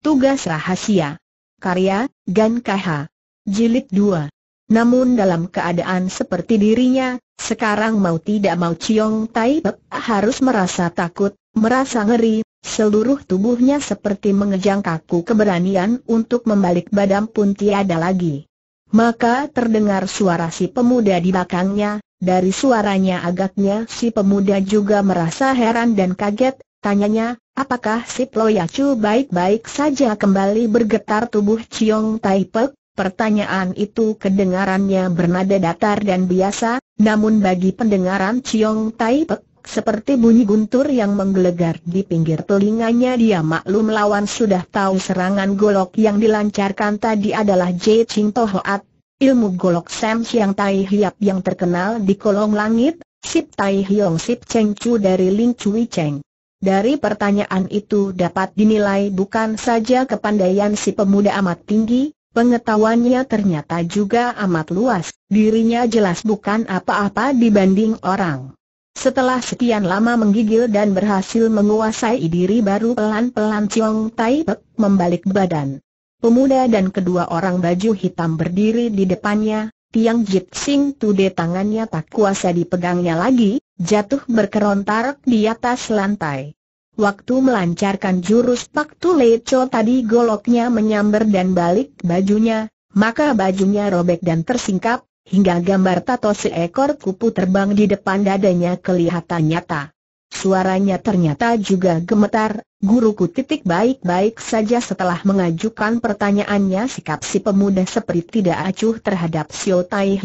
Tugas Rahasia Karya, Gan KH Jilid 2 Namun dalam keadaan seperti dirinya, sekarang mau tidak mau Ciong Tai Pek harus merasa takut, merasa ngeri, seluruh tubuhnya seperti mengejang kaku keberanian untuk membalik badan pun tiada lagi. Maka terdengar suara si pemuda di belakangnya, dari suaranya agaknya si pemuda juga merasa heran dan kaget, tanyanya, Apakah si Ployacu baik-baik saja kembali bergetar tubuh Chiong Tai Pertanyaan itu kedengarannya bernada datar dan biasa, namun bagi pendengaran Chiong Tai seperti bunyi guntur yang menggelegar di pinggir telinganya dia maklum lawan sudah tahu serangan golok yang dilancarkan tadi adalah Jie Ching Tohoat, ilmu golok Sam Siang Tai Hiap yang terkenal di kolong langit, Sip Tai Hiong Sip Cheng Chu dari Ling Cui Cheng. Dari pertanyaan itu dapat dinilai bukan saja kepandaian si pemuda amat tinggi, pengetahuannya ternyata juga amat luas, dirinya jelas bukan apa-apa dibanding orang. Setelah sekian lama menggigil dan berhasil menguasai diri baru pelan-pelan Ciong Tai Pek membalik badan. Pemuda dan kedua orang baju hitam berdiri di depannya, Tiang Jitsing Sing Tude tangannya tak kuasa dipegangnya lagi, jatuh berkerontar di atas lantai. Waktu melancarkan jurus Pak Tuleco tadi goloknya menyambar dan balik bajunya, maka bajunya robek dan tersingkap, hingga gambar tato seekor kupu terbang di depan dadanya kelihatan nyata. Suaranya ternyata juga gemetar, guruku titik baik-baik saja setelah mengajukan pertanyaannya sikap si pemuda seperti tidak acuh terhadap Sio Tai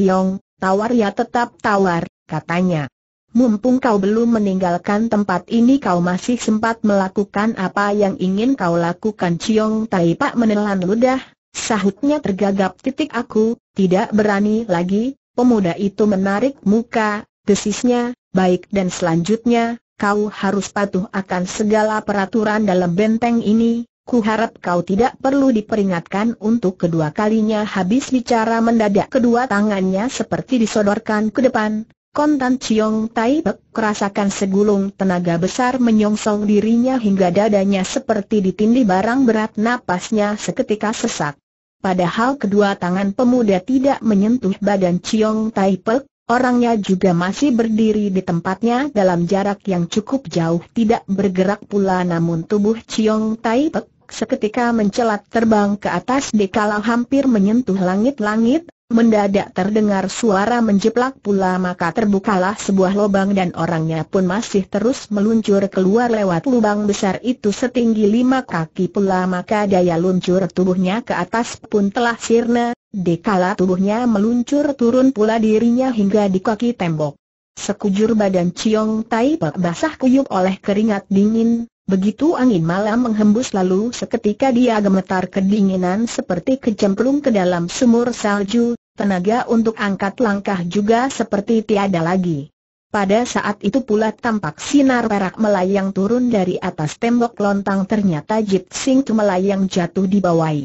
tawar ya tetap tawar, katanya mumpung kau belum meninggalkan tempat ini kau masih sempat melakukan apa yang ingin kau lakukan Ciong Tai Pak menelan ludah, sahutnya tergagap titik aku, tidak berani lagi, pemuda itu menarik muka, desisnya, baik dan selanjutnya, kau harus patuh akan segala peraturan dalam benteng ini, ku harap kau tidak perlu diperingatkan untuk kedua kalinya habis bicara mendadak kedua tangannya seperti disodorkan ke depan, Kontan Chiong Tai Bek kerasakan segulung tenaga besar menyongsong dirinya hingga dadanya seperti ditindih barang berat napasnya seketika sesak. Padahal kedua tangan pemuda tidak menyentuh badan Chiong Tai Pek, orangnya juga masih berdiri di tempatnya dalam jarak yang cukup jauh tidak bergerak pula namun tubuh Chiong Tai Pek seketika mencelat terbang ke atas dikala hampir menyentuh langit-langit, Mendadak terdengar suara menjeplak pula maka terbukalah sebuah lubang dan orangnya pun masih terus meluncur keluar lewat lubang besar itu setinggi lima kaki pula maka daya luncur tubuhnya ke atas pun telah sirna, dekala tubuhnya meluncur turun pula dirinya hingga di kaki tembok. Sekujur badan Ciong Tai basah kuyup oleh keringat dingin, Begitu angin malam menghembus lalu seketika dia gemetar kedinginan seperti kecemplung ke dalam sumur salju, tenaga untuk angkat langkah juga seperti tiada lagi. Pada saat itu pula tampak sinar perak melayang turun dari atas tembok lontang ternyata Jip Sing melayang jatuh di bawah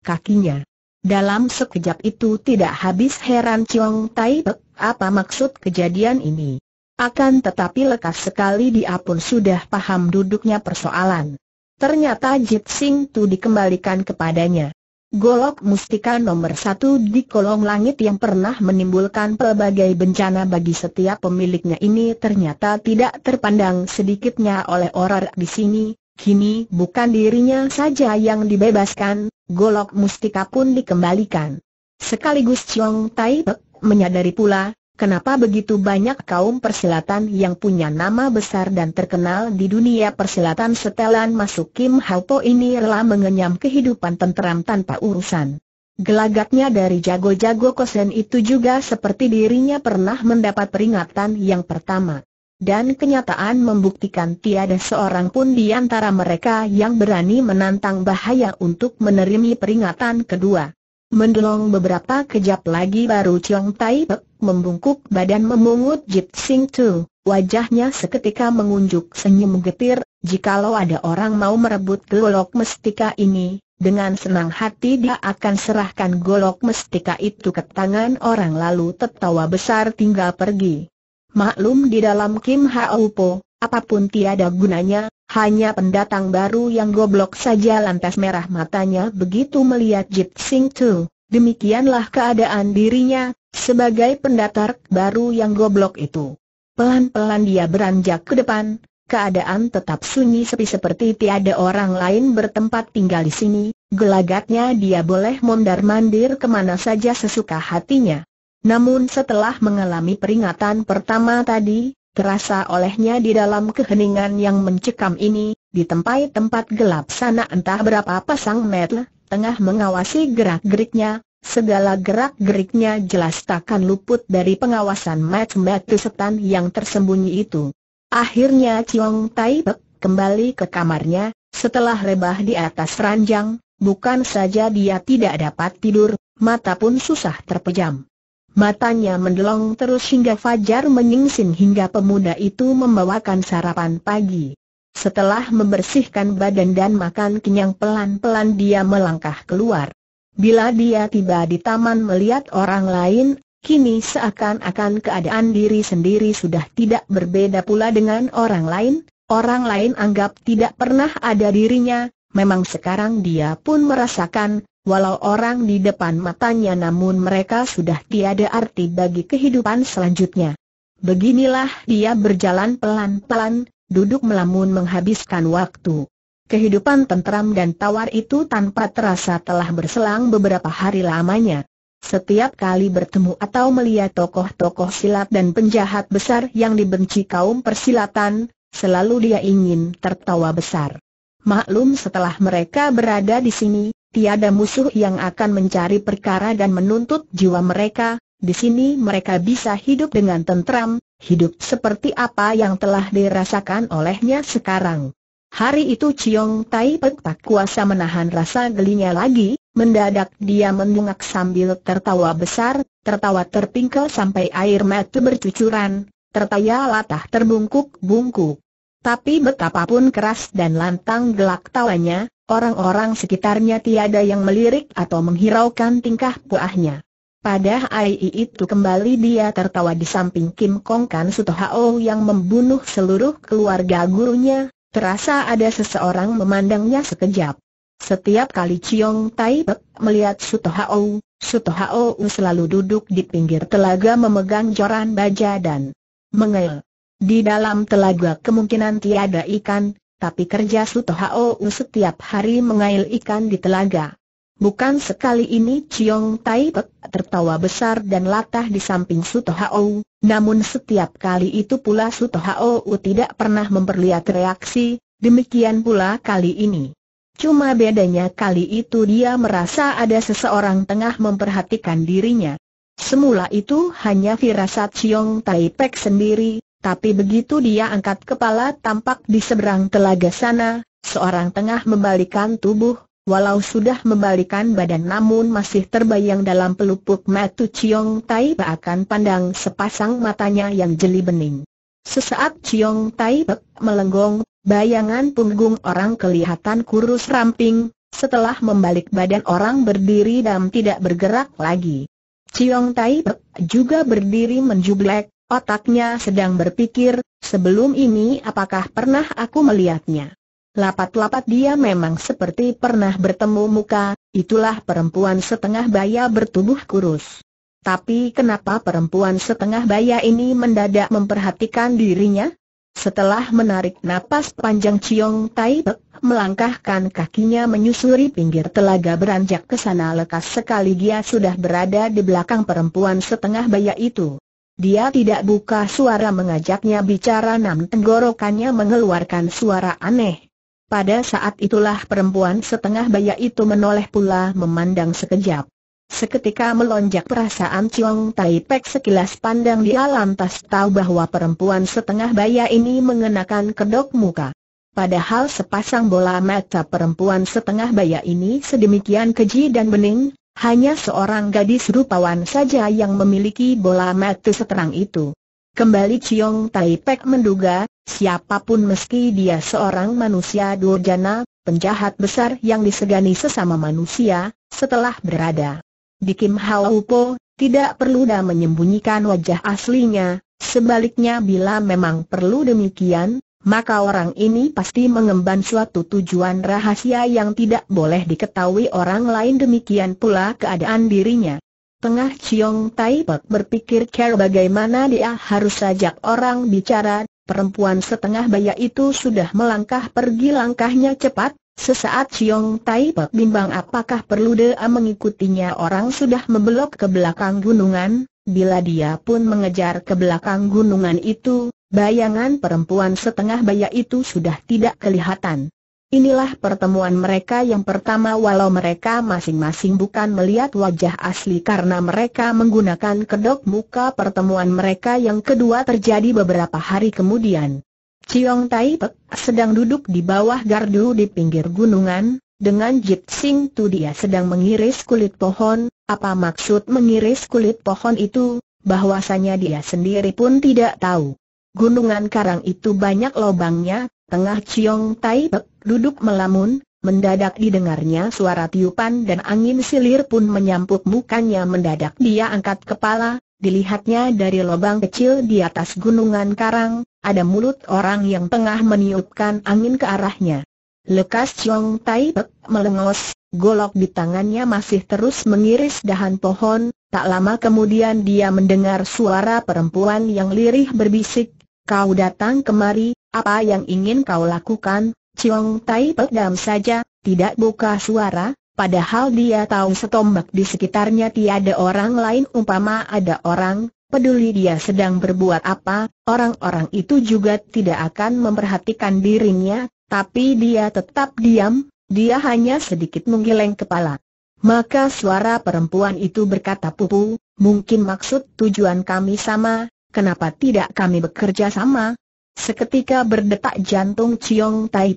kakinya. Dalam sekejap itu tidak habis heran Chiong Tai Pek apa maksud kejadian ini. Akan tetapi lekas sekali dia pun sudah paham duduknya persoalan. Ternyata Jit Sing Tu dikembalikan kepadanya. Golok mustika nomor satu di kolong langit yang pernah menimbulkan pelbagai bencana bagi setiap pemiliknya ini ternyata tidak terpandang sedikitnya oleh orang di sini, kini bukan dirinya saja yang dibebaskan, golok mustika pun dikembalikan. Sekaligus Chong Tai Pek menyadari pula, Kenapa begitu banyak kaum persilatan yang punya nama besar dan terkenal di dunia persilatan setelan masuk Kim Halpo ini rela mengenyam kehidupan tenteram tanpa urusan. Gelagatnya dari jago-jago kosen itu juga seperti dirinya pernah mendapat peringatan yang pertama. Dan kenyataan membuktikan tiada seorang pun di antara mereka yang berani menantang bahaya untuk menerima peringatan kedua. Mendelong beberapa kejap lagi baru Chiang Tai Pek membungkuk badan memungut jip Sing Tu. Wajahnya seketika mengunjuk senyum getir, jikalau ada orang mau merebut golok mestika ini, dengan senang hati dia akan serahkan golok mestika itu ke tangan orang lalu tertawa besar tinggal pergi. Maklum di dalam Kim Hao Po, apapun tiada gunanya, hanya pendatang baru yang goblok saja lantas merah matanya begitu melihat Jip Sing Tu. Demikianlah keadaan dirinya, sebagai pendatar baru yang goblok itu. Pelan-pelan dia beranjak ke depan, keadaan tetap sunyi sepi seperti tiada orang lain bertempat tinggal di sini, gelagatnya dia boleh mondar-mandir kemana saja sesuka hatinya. Namun setelah mengalami peringatan pertama tadi, Terasa olehnya di dalam keheningan yang mencekam ini, di tempat-tempat gelap sana entah berapa pasang metel, tengah mengawasi gerak-geriknya, segala gerak-geriknya jelas takkan luput dari pengawasan metel-metel setan yang tersembunyi itu. Akhirnya Ciong Tai Pek kembali ke kamarnya, setelah rebah di atas ranjang, bukan saja dia tidak dapat tidur, mata pun susah terpejam. Matanya mendelong terus hingga fajar menyingsing hingga pemuda itu membawakan sarapan pagi. Setelah membersihkan badan dan makan kenyang pelan-pelan dia melangkah keluar. Bila dia tiba di taman melihat orang lain, kini seakan-akan keadaan diri sendiri sudah tidak berbeda pula dengan orang lain, orang lain anggap tidak pernah ada dirinya, memang sekarang dia pun merasakan, walau orang di depan matanya namun mereka sudah tiada arti bagi kehidupan selanjutnya. Beginilah dia berjalan pelan-pelan, duduk melamun menghabiskan waktu. Kehidupan tentram dan tawar itu tanpa terasa telah berselang beberapa hari lamanya. Setiap kali bertemu atau melihat tokoh-tokoh silat dan penjahat besar yang dibenci kaum persilatan, selalu dia ingin tertawa besar. Maklum setelah mereka berada di sini, tiada musuh yang akan mencari perkara dan menuntut jiwa mereka, di sini mereka bisa hidup dengan tentram, hidup seperti apa yang telah dirasakan olehnya sekarang. Hari itu Ciong Tai Pek tak kuasa menahan rasa gelinya lagi, mendadak dia mendungak sambil tertawa besar, tertawa terpingkel sampai air mata bercucuran, tertaya latah terbungkuk-bungkuk. Tapi betapapun keras dan lantang gelak tawanya, Orang-orang sekitarnya tiada yang melirik atau menghiraukan tingkah puahnya. Pada hari itu kembali dia tertawa di samping Kim Kong Kan Sutohao yang membunuh seluruh keluarga gurunya, terasa ada seseorang memandangnya sekejap. Setiap kali Chiong Tai Pek melihat Sutohao, Sutohao selalu duduk di pinggir telaga memegang joran baja dan mengel. Di dalam telaga kemungkinan tiada ikan, tapi kerja Sutohao setiap hari mengail ikan di telaga. Bukan sekali ini Chiong Tai Pek tertawa besar dan latah di samping Sutohao, namun setiap kali itu pula Sutohao tidak pernah memperlihat reaksi, demikian pula kali ini. Cuma bedanya kali itu dia merasa ada seseorang tengah memperhatikan dirinya. Semula itu hanya firasat Chiong Tai Pek sendiri, tapi begitu dia angkat kepala tampak di seberang telaga sana, seorang tengah membalikan tubuh, walau sudah membalikan badan namun masih terbayang dalam pelupuk mata Chiong Tai akan pandang sepasang matanya yang jeli bening. Sesaat Chiong Tai melenggong, bayangan punggung orang kelihatan kurus ramping, setelah membalik badan orang berdiri dan tidak bergerak lagi. Chiong Tai juga berdiri menjublek, Otaknya sedang berpikir, sebelum ini apakah pernah aku melihatnya? Lapat-lapat dia memang seperti pernah bertemu muka, itulah perempuan setengah baya bertubuh kurus. Tapi kenapa perempuan setengah baya ini mendadak memperhatikan dirinya? Setelah menarik napas panjang Ciong Tai Pek, melangkahkan kakinya menyusuri pinggir telaga beranjak ke sana lekas sekali dia sudah berada di belakang perempuan setengah baya itu. Dia tidak buka suara mengajaknya bicara nam tenggorokannya mengeluarkan suara aneh. Pada saat itulah perempuan setengah baya itu menoleh pula memandang sekejap. Seketika melonjak perasaan Chiong Tai Pek sekilas pandang dia lantas tahu bahwa perempuan setengah baya ini mengenakan kedok muka. Padahal sepasang bola mata perempuan setengah baya ini sedemikian keji dan bening, hanya seorang gadis rupawan saja yang memiliki bola mata seterang itu. Kembali Chiong Tai Pek menduga, siapapun meski dia seorang manusia durjana, penjahat besar yang disegani sesama manusia, setelah berada di Kim Hao Po, tidak perlu dah menyembunyikan wajah aslinya, sebaliknya bila memang perlu demikian, maka orang ini pasti mengemban suatu tujuan rahasia yang tidak boleh diketahui orang lain demikian pula keadaan dirinya. Tengah Chiong Tai Pek berpikir cara bagaimana dia harus ajak orang bicara, perempuan setengah baya itu sudah melangkah pergi langkahnya cepat, sesaat Chiong Tai Pek bimbang apakah perlu dia mengikutinya orang sudah membelok ke belakang gunungan, bila dia pun mengejar ke belakang gunungan itu, Bayangan perempuan setengah baya itu sudah tidak kelihatan. Inilah pertemuan mereka yang pertama walau mereka masing-masing bukan melihat wajah asli karena mereka menggunakan kedok muka pertemuan mereka yang kedua terjadi beberapa hari kemudian. Chiong Tai Pek sedang duduk di bawah gardu di pinggir gunungan, dengan Jit Sing Tu dia sedang mengiris kulit pohon, apa maksud mengiris kulit pohon itu, bahwasanya dia sendiri pun tidak tahu. Gunungan karang itu banyak lobangnya, tengah Ciong Tai Pek duduk melamun, mendadak didengarnya suara tiupan dan angin silir pun menyampuk mukanya mendadak dia angkat kepala, dilihatnya dari lobang kecil di atas gunungan karang, ada mulut orang yang tengah meniupkan angin ke arahnya. Lekas Ciong Tai Pek melengos, golok di tangannya masih terus mengiris dahan pohon, Tak lama kemudian dia mendengar suara perempuan yang lirih berbisik, kau datang kemari, apa yang ingin kau lakukan? Ciong Tai pedam saja, tidak buka suara, padahal dia tahu setombak di sekitarnya tiada orang lain umpama ada orang, peduli dia sedang berbuat apa, orang-orang itu juga tidak akan memperhatikan dirinya, tapi dia tetap diam, dia hanya sedikit menggeleng kepala. Maka suara perempuan itu berkata pupu, mungkin maksud tujuan kami sama, kenapa tidak kami bekerja sama? Seketika berdetak jantung Ciong Tai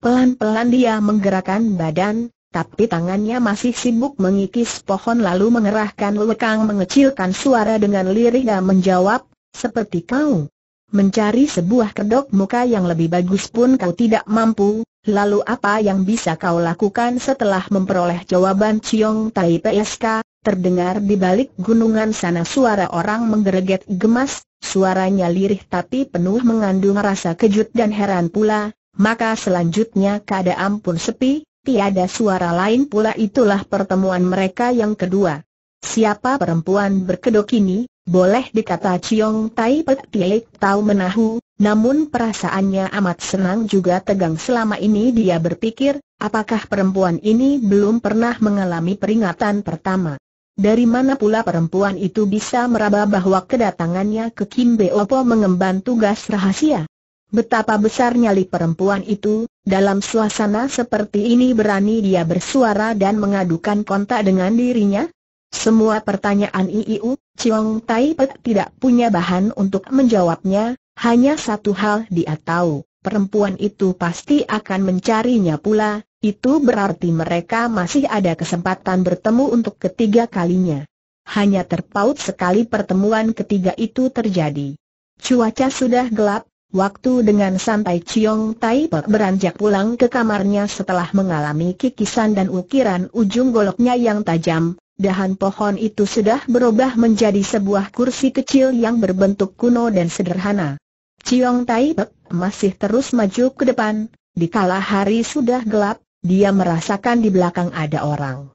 pelan-pelan dia menggerakkan badan, tapi tangannya masih sibuk mengikis pohon lalu mengerahkan lekang mengecilkan suara dengan dan menjawab, seperti kau. Mencari sebuah kedok muka yang lebih bagus pun kau tidak mampu, lalu apa yang bisa kau lakukan setelah memperoleh jawaban Ciong Tai Sk? Terdengar di balik gunungan sana suara orang menggereget gemas, suaranya lirih tapi penuh mengandung rasa kejut dan heran pula, maka selanjutnya keadaan pun sepi, tiada suara lain pula itulah pertemuan mereka yang kedua. Siapa perempuan berkedok ini, boleh dikata Ciong Tai Pek Tiek tahu menahu, namun perasaannya amat senang juga tegang selama ini dia berpikir, apakah perempuan ini belum pernah mengalami peringatan pertama. Dari mana pula perempuan itu bisa meraba bahwa kedatangannya ke Kim Beopo mengemban tugas rahasia? Betapa besar nyali perempuan itu, dalam suasana seperti ini berani dia bersuara dan mengadukan kontak dengan dirinya? Semua pertanyaan Iiu, Chiong Tai Pek tidak punya bahan untuk menjawabnya, hanya satu hal dia tahu perempuan itu pasti akan mencarinya pula, itu berarti mereka masih ada kesempatan bertemu untuk ketiga kalinya. Hanya terpaut sekali pertemuan ketiga itu terjadi. Cuaca sudah gelap, waktu dengan santai Chiong Tai Pek beranjak pulang ke kamarnya setelah mengalami kikisan dan ukiran ujung goloknya yang tajam, Dahan pohon itu sudah berubah menjadi sebuah kursi kecil yang berbentuk kuno dan sederhana. Chiong Tai Pek, masih terus maju ke depan, dikala hari sudah gelap, dia merasakan di belakang ada orang.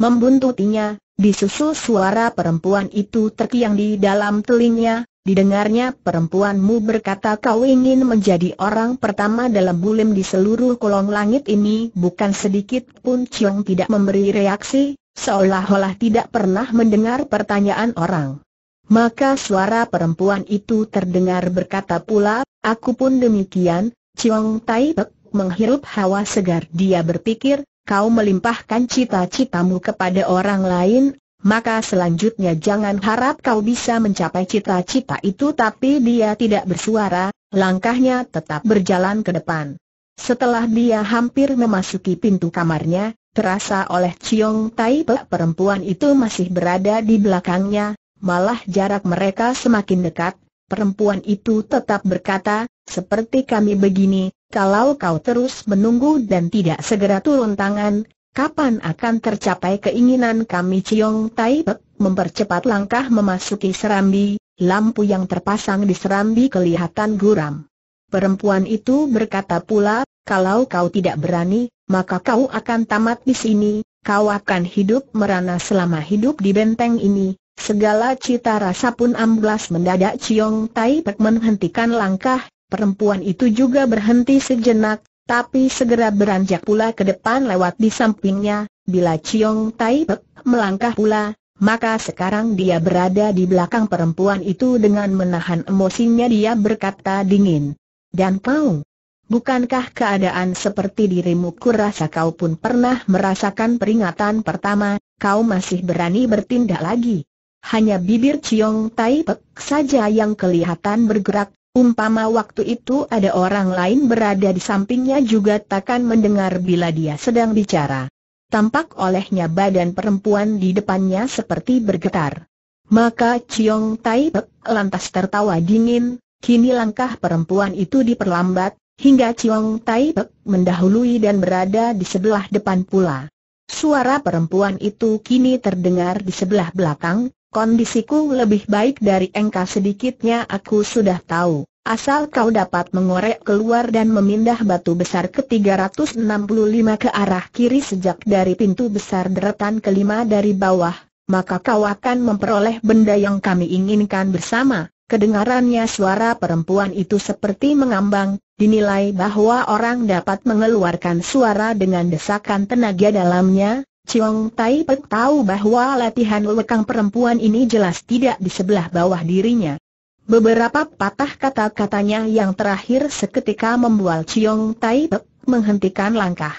Membuntutinya, disusul suara perempuan itu terkiang di dalam telinga, didengarnya perempuanmu berkata kau ingin menjadi orang pertama dalam bulim di seluruh kolong langit ini bukan sedikit pun Ciong tidak memberi reaksi, seolah-olah tidak pernah mendengar pertanyaan orang. Maka suara perempuan itu terdengar berkata pula, aku pun demikian, Chiong Tai Pek menghirup hawa segar dia berpikir, kau melimpahkan cita-citamu kepada orang lain, maka selanjutnya jangan harap kau bisa mencapai cita-cita itu tapi dia tidak bersuara, langkahnya tetap berjalan ke depan. Setelah dia hampir memasuki pintu kamarnya, terasa oleh Chiong Tai Pek perempuan itu masih berada di belakangnya, Malah jarak mereka semakin dekat, perempuan itu tetap berkata, seperti kami begini, kalau kau terus menunggu dan tidak segera turun tangan, kapan akan tercapai keinginan kami Ciong Tai Pek mempercepat langkah memasuki serambi, lampu yang terpasang di serambi kelihatan guram. Perempuan itu berkata pula, kalau kau tidak berani, maka kau akan tamat di sini, kau akan hidup merana selama hidup di benteng ini, Segala cita rasa pun amblas mendadak Ciong Tai Pek menghentikan langkah, perempuan itu juga berhenti sejenak, tapi segera beranjak pula ke depan lewat di sampingnya, bila Ciong Tai Pek melangkah pula, maka sekarang dia berada di belakang perempuan itu dengan menahan emosinya dia berkata dingin. Dan kau, bukankah keadaan seperti dirimu kurasa kau pun pernah merasakan peringatan pertama, kau masih berani bertindak lagi? Hanya bibir Ciong Tai Pek saja yang kelihatan bergerak, umpama waktu itu ada orang lain berada di sampingnya juga takkan mendengar bila dia sedang bicara. Tampak olehnya badan perempuan di depannya seperti bergetar. Maka Ciong Tai Pek lantas tertawa dingin, kini langkah perempuan itu diperlambat, hingga Ciong Tai Pek mendahului dan berada di sebelah depan pula. Suara perempuan itu kini terdengar di sebelah belakang, Kondisiku lebih baik dari engkau sedikitnya aku sudah tahu. Asal kau dapat mengorek keluar dan memindah batu besar ke 365 ke arah kiri sejak dari pintu besar deretan kelima dari bawah, maka kau akan memperoleh benda yang kami inginkan bersama. Kedengarannya suara perempuan itu seperti mengambang, dinilai bahwa orang dapat mengeluarkan suara dengan desakan tenaga dalamnya, Chiong Tai Pek tahu bahwa latihan lekang perempuan ini jelas tidak di sebelah bawah dirinya. Beberapa patah kata-katanya yang terakhir seketika membual Chiong Tai Pek menghentikan langkah.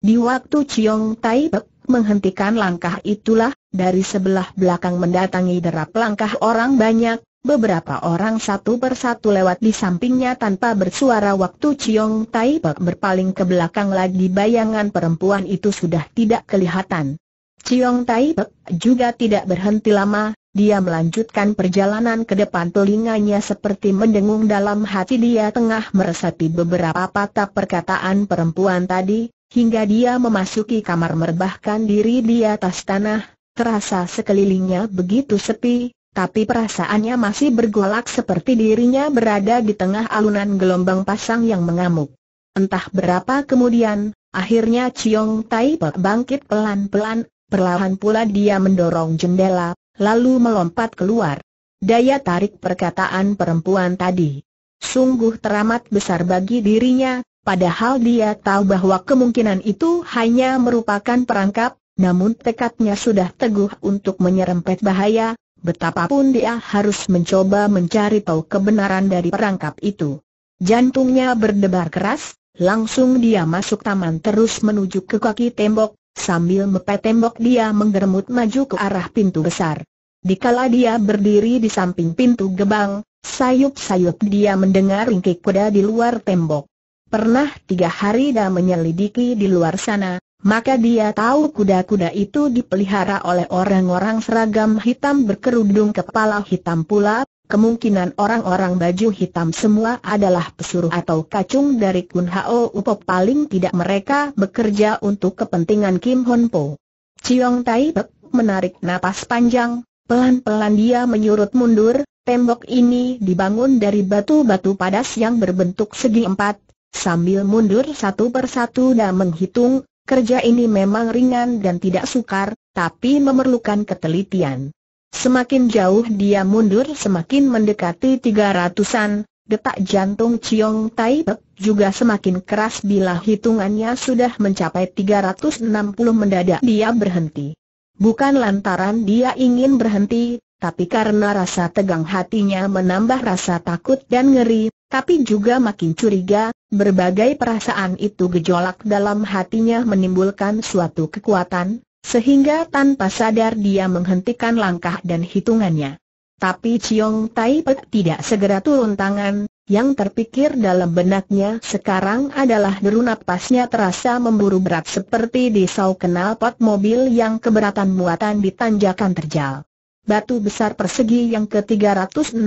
Di waktu Chiong Tai Pek menghentikan langkah itulah, dari sebelah belakang mendatangi derap langkah orang banyak, Beberapa orang satu persatu lewat di sampingnya tanpa bersuara waktu Ciong Tai Pek berpaling ke belakang lagi bayangan perempuan itu sudah tidak kelihatan. Ciong Tai Pek juga tidak berhenti lama, dia melanjutkan perjalanan ke depan telinganya seperti mendengung dalam hati dia tengah meresapi beberapa patah perkataan perempuan tadi, hingga dia memasuki kamar merbahkan diri di atas tanah, terasa sekelilingnya begitu sepi, tapi perasaannya masih bergolak seperti dirinya berada di tengah alunan gelombang pasang yang mengamuk. Entah berapa kemudian, akhirnya Chiong Tai Pe bangkit pelan-pelan, perlahan pula dia mendorong jendela, lalu melompat keluar. Daya tarik perkataan perempuan tadi sungguh teramat besar bagi dirinya, padahal dia tahu bahwa kemungkinan itu hanya merupakan perangkap, namun tekadnya sudah teguh untuk menyerempet bahaya, Betapapun dia harus mencoba mencari tahu kebenaran dari perangkap itu. Jantungnya berdebar keras, langsung dia masuk taman terus menuju ke kaki tembok, sambil mepet tembok dia menggermut maju ke arah pintu besar. Dikala dia berdiri di samping pintu gebang, sayup-sayup dia mendengar ringkik kuda di luar tembok. Pernah tiga hari dia menyelidiki di luar sana, maka dia tahu kuda-kuda itu dipelihara oleh orang-orang seragam hitam berkerudung kepala hitam pula, kemungkinan orang-orang baju hitam semua adalah pesuruh atau kacung dari Kun Hao Upo paling tidak mereka bekerja untuk kepentingan Kim Hon Po. Chiong Tai Pek menarik napas panjang, pelan-pelan dia menyurut mundur, tembok ini dibangun dari batu-batu padas yang berbentuk segi empat, sambil mundur satu persatu dan menghitung, Kerja ini memang ringan dan tidak sukar, tapi memerlukan ketelitian. Semakin jauh dia mundur semakin mendekati tiga ratusan, detak jantung Chiong Tai Pek juga semakin keras bila hitungannya sudah mencapai 360 mendadak dia berhenti. Bukan lantaran dia ingin berhenti, tapi karena rasa tegang hatinya menambah rasa takut dan ngeri, tapi juga makin curiga, berbagai perasaan itu gejolak dalam hatinya menimbulkan suatu kekuatan, sehingga tanpa sadar dia menghentikan langkah dan hitungannya. Tapi Chiong Tai tidak segera turun tangan, yang terpikir dalam benaknya sekarang adalah deru napasnya terasa memburu berat seperti di saw kenal pot mobil yang keberatan muatan di tanjakan terjal. Batu besar persegi yang ke-365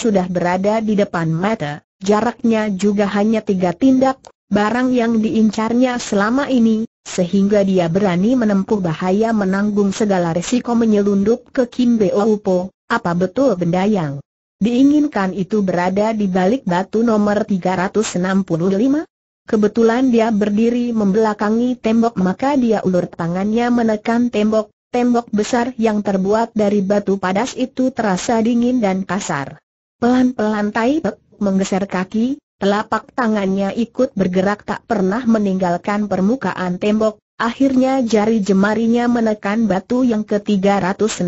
sudah berada di depan mata, jaraknya juga hanya tiga tindak, barang yang diincarnya selama ini, sehingga dia berani menempuh bahaya menanggung segala resiko menyelundup ke Kimbe Oupo, apa betul benda yang diinginkan itu berada di balik batu nomor 365? Kebetulan dia berdiri membelakangi tembok maka dia ulur tangannya menekan tembok, Tembok besar yang terbuat dari batu padas itu terasa dingin dan kasar. Pelan-pelan Tai Pek menggeser kaki, telapak tangannya ikut bergerak tak pernah meninggalkan permukaan tembok, akhirnya jari jemarinya menekan batu yang ke-365.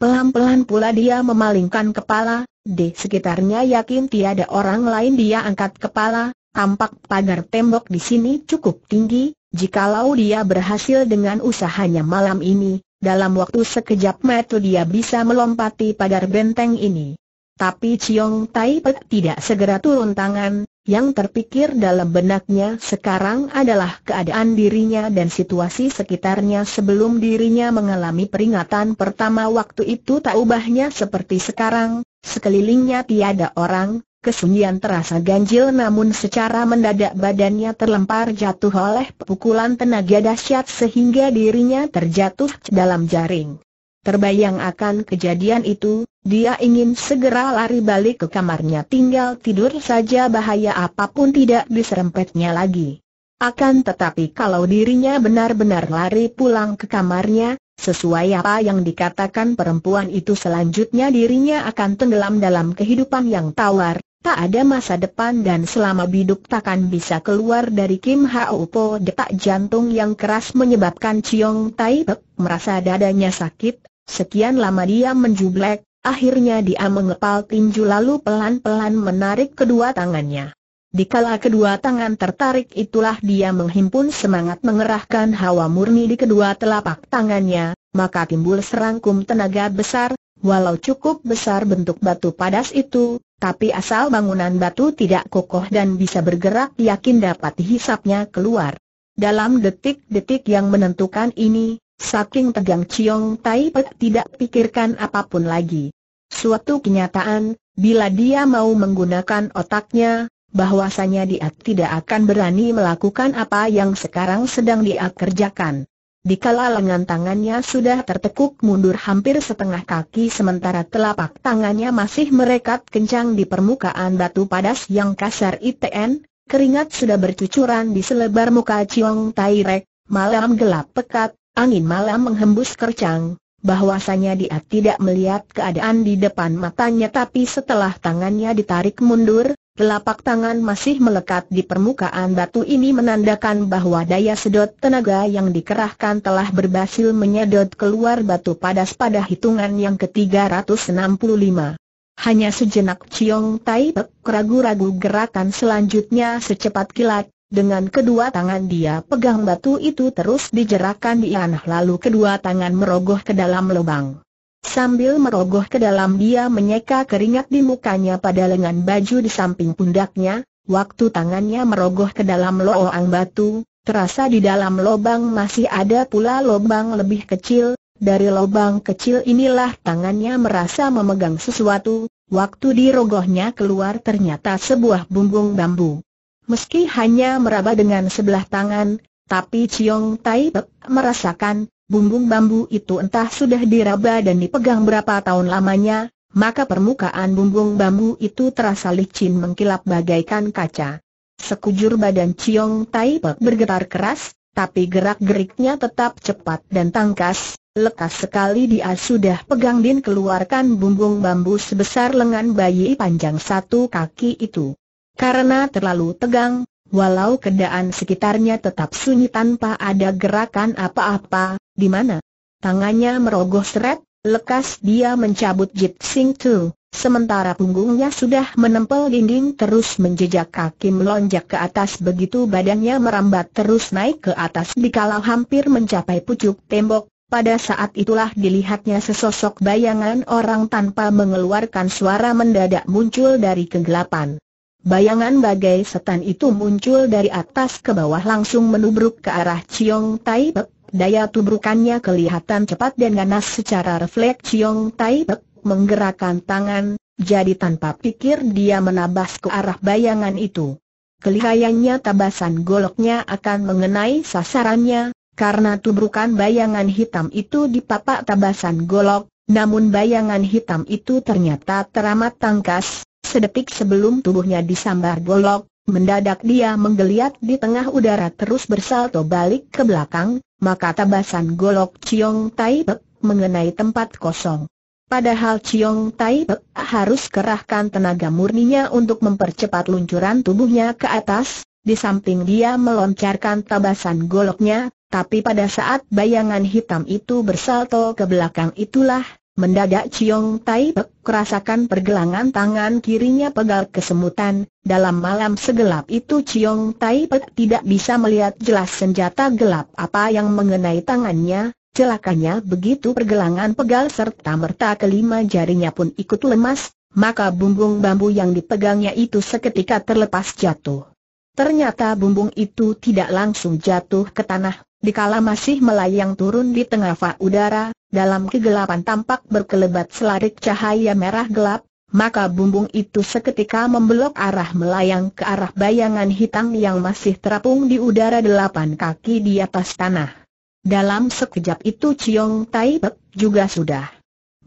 Pelan-pelan pula dia memalingkan kepala, di sekitarnya yakin tiada orang lain dia angkat kepala, tampak pagar tembok di sini cukup tinggi, Jikalau dia berhasil dengan usahanya malam ini, dalam waktu sekejap mata dia bisa melompati pagar benteng ini. Tapi Chiong Tai Pe tidak segera turun tangan, yang terpikir dalam benaknya sekarang adalah keadaan dirinya dan situasi sekitarnya sebelum dirinya mengalami peringatan pertama waktu itu tak ubahnya seperti sekarang, sekelilingnya tiada orang, Kesunyian terasa ganjil namun secara mendadak badannya terlempar jatuh oleh pukulan tenaga dahsyat sehingga dirinya terjatuh dalam jaring. Terbayang akan kejadian itu, dia ingin segera lari balik ke kamarnya tinggal tidur saja bahaya apapun tidak diserempetnya lagi. Akan tetapi kalau dirinya benar-benar lari pulang ke kamarnya, Sesuai apa yang dikatakan perempuan itu selanjutnya dirinya akan tenggelam dalam kehidupan yang tawar, Tak ada masa depan dan selama hidup takkan bisa keluar dari Kim Hao Po detak jantung yang keras menyebabkan Chiong Tai Pek merasa dadanya sakit, sekian lama dia menjublek, akhirnya dia mengepal tinju lalu pelan-pelan menarik kedua tangannya. Dikala kedua tangan tertarik itulah dia menghimpun semangat mengerahkan hawa murni di kedua telapak tangannya, maka timbul serangkum tenaga besar, Walau cukup besar bentuk batu padas itu, tapi asal bangunan batu tidak kokoh dan bisa bergerak yakin dapat hisapnya keluar. Dalam detik-detik yang menentukan ini, saking tegang Ciong Tai tidak pikirkan apapun lagi. Suatu kenyataan, bila dia mau menggunakan otaknya, bahwasanya dia tidak akan berani melakukan apa yang sekarang sedang dia kerjakan kala lengan tangannya sudah tertekuk mundur hampir setengah kaki sementara telapak tangannya masih merekat kencang di permukaan batu padas yang kasar ITN, keringat sudah bercucuran di selebar muka Chiong Tai Rek, malam gelap pekat, angin malam menghembus kercang, bahwasanya dia tidak melihat keadaan di depan matanya tapi setelah tangannya ditarik mundur, Telapak tangan masih melekat di permukaan batu ini menandakan bahwa daya sedot tenaga yang dikerahkan telah berhasil menyedot keluar batu padas pada hitungan yang ke-365. Hanya sejenak Ciong Tai Pek ragu-ragu gerakan selanjutnya secepat kilat, dengan kedua tangan dia pegang batu itu terus dijerakan di anah lalu kedua tangan merogoh ke dalam lubang. Sambil merogoh ke dalam dia menyeka keringat di mukanya pada lengan baju di samping pundaknya, waktu tangannya merogoh ke dalam loang batu, terasa di dalam lobang masih ada pula lobang lebih kecil, dari lobang kecil inilah tangannya merasa memegang sesuatu, waktu dirogohnya keluar ternyata sebuah bumbung bambu. Meski hanya meraba dengan sebelah tangan, tapi Ciong Tai merasakan bumbung bambu itu entah sudah diraba dan dipegang berapa tahun lamanya, maka permukaan bumbung bambu itu terasa licin mengkilap bagaikan kaca. Sekujur badan Ciong Tai bergetar keras, tapi gerak-geriknya tetap cepat dan tangkas, lekas sekali dia sudah pegang din keluarkan bumbung bambu sebesar lengan bayi panjang satu kaki itu. Karena terlalu tegang, Walau keadaan sekitarnya tetap sunyi tanpa ada gerakan apa-apa, di mana? Tangannya merogoh seret, lekas dia mencabut Jip Sing Tu, sementara punggungnya sudah menempel dinding terus menjejak kaki melonjak ke atas begitu badannya merambat terus naik ke atas dikala hampir mencapai pucuk tembok. Pada saat itulah dilihatnya sesosok bayangan orang tanpa mengeluarkan suara mendadak muncul dari kegelapan. Bayangan bagai setan itu muncul dari atas ke bawah langsung menubruk ke arah Chiong Tai Daya tubrukannya kelihatan cepat dan ganas secara refleks Chiong Tai Pek, menggerakkan tangan, jadi tanpa pikir dia menabas ke arah bayangan itu. Kelihayannya tabasan goloknya akan mengenai sasarannya, karena tubrukan bayangan hitam itu dipapak tabasan golok, namun bayangan hitam itu ternyata teramat tangkas, sedetik sebelum tubuhnya disambar golok, Mendadak dia menggeliat di tengah udara terus bersalto balik ke belakang, maka tabasan golok Ciong Tai Pek mengenai tempat kosong. Padahal Ciong Tai Pek harus kerahkan tenaga murninya untuk mempercepat luncuran tubuhnya ke atas, di samping dia meloncarkan tabasan goloknya, tapi pada saat bayangan hitam itu bersalto ke belakang itulah, Mendadak Ciong Tai Pek kerasakan pergelangan tangan kirinya pegal kesemutan, dalam malam segelap itu Ciong Tai Pek tidak bisa melihat jelas senjata gelap apa yang mengenai tangannya, celakanya begitu pergelangan pegal serta merta kelima jarinya pun ikut lemas, maka bumbung bambu yang dipegangnya itu seketika terlepas jatuh. Ternyata bumbung itu tidak langsung jatuh ke tanah, Dikala masih melayang turun di tengah fa udara, dalam kegelapan tampak berkelebat selarik cahaya merah gelap, maka bumbung itu seketika membelok arah melayang ke arah bayangan hitam yang masih terapung di udara delapan kaki di atas tanah. Dalam sekejap itu Ciong Tai Pek juga sudah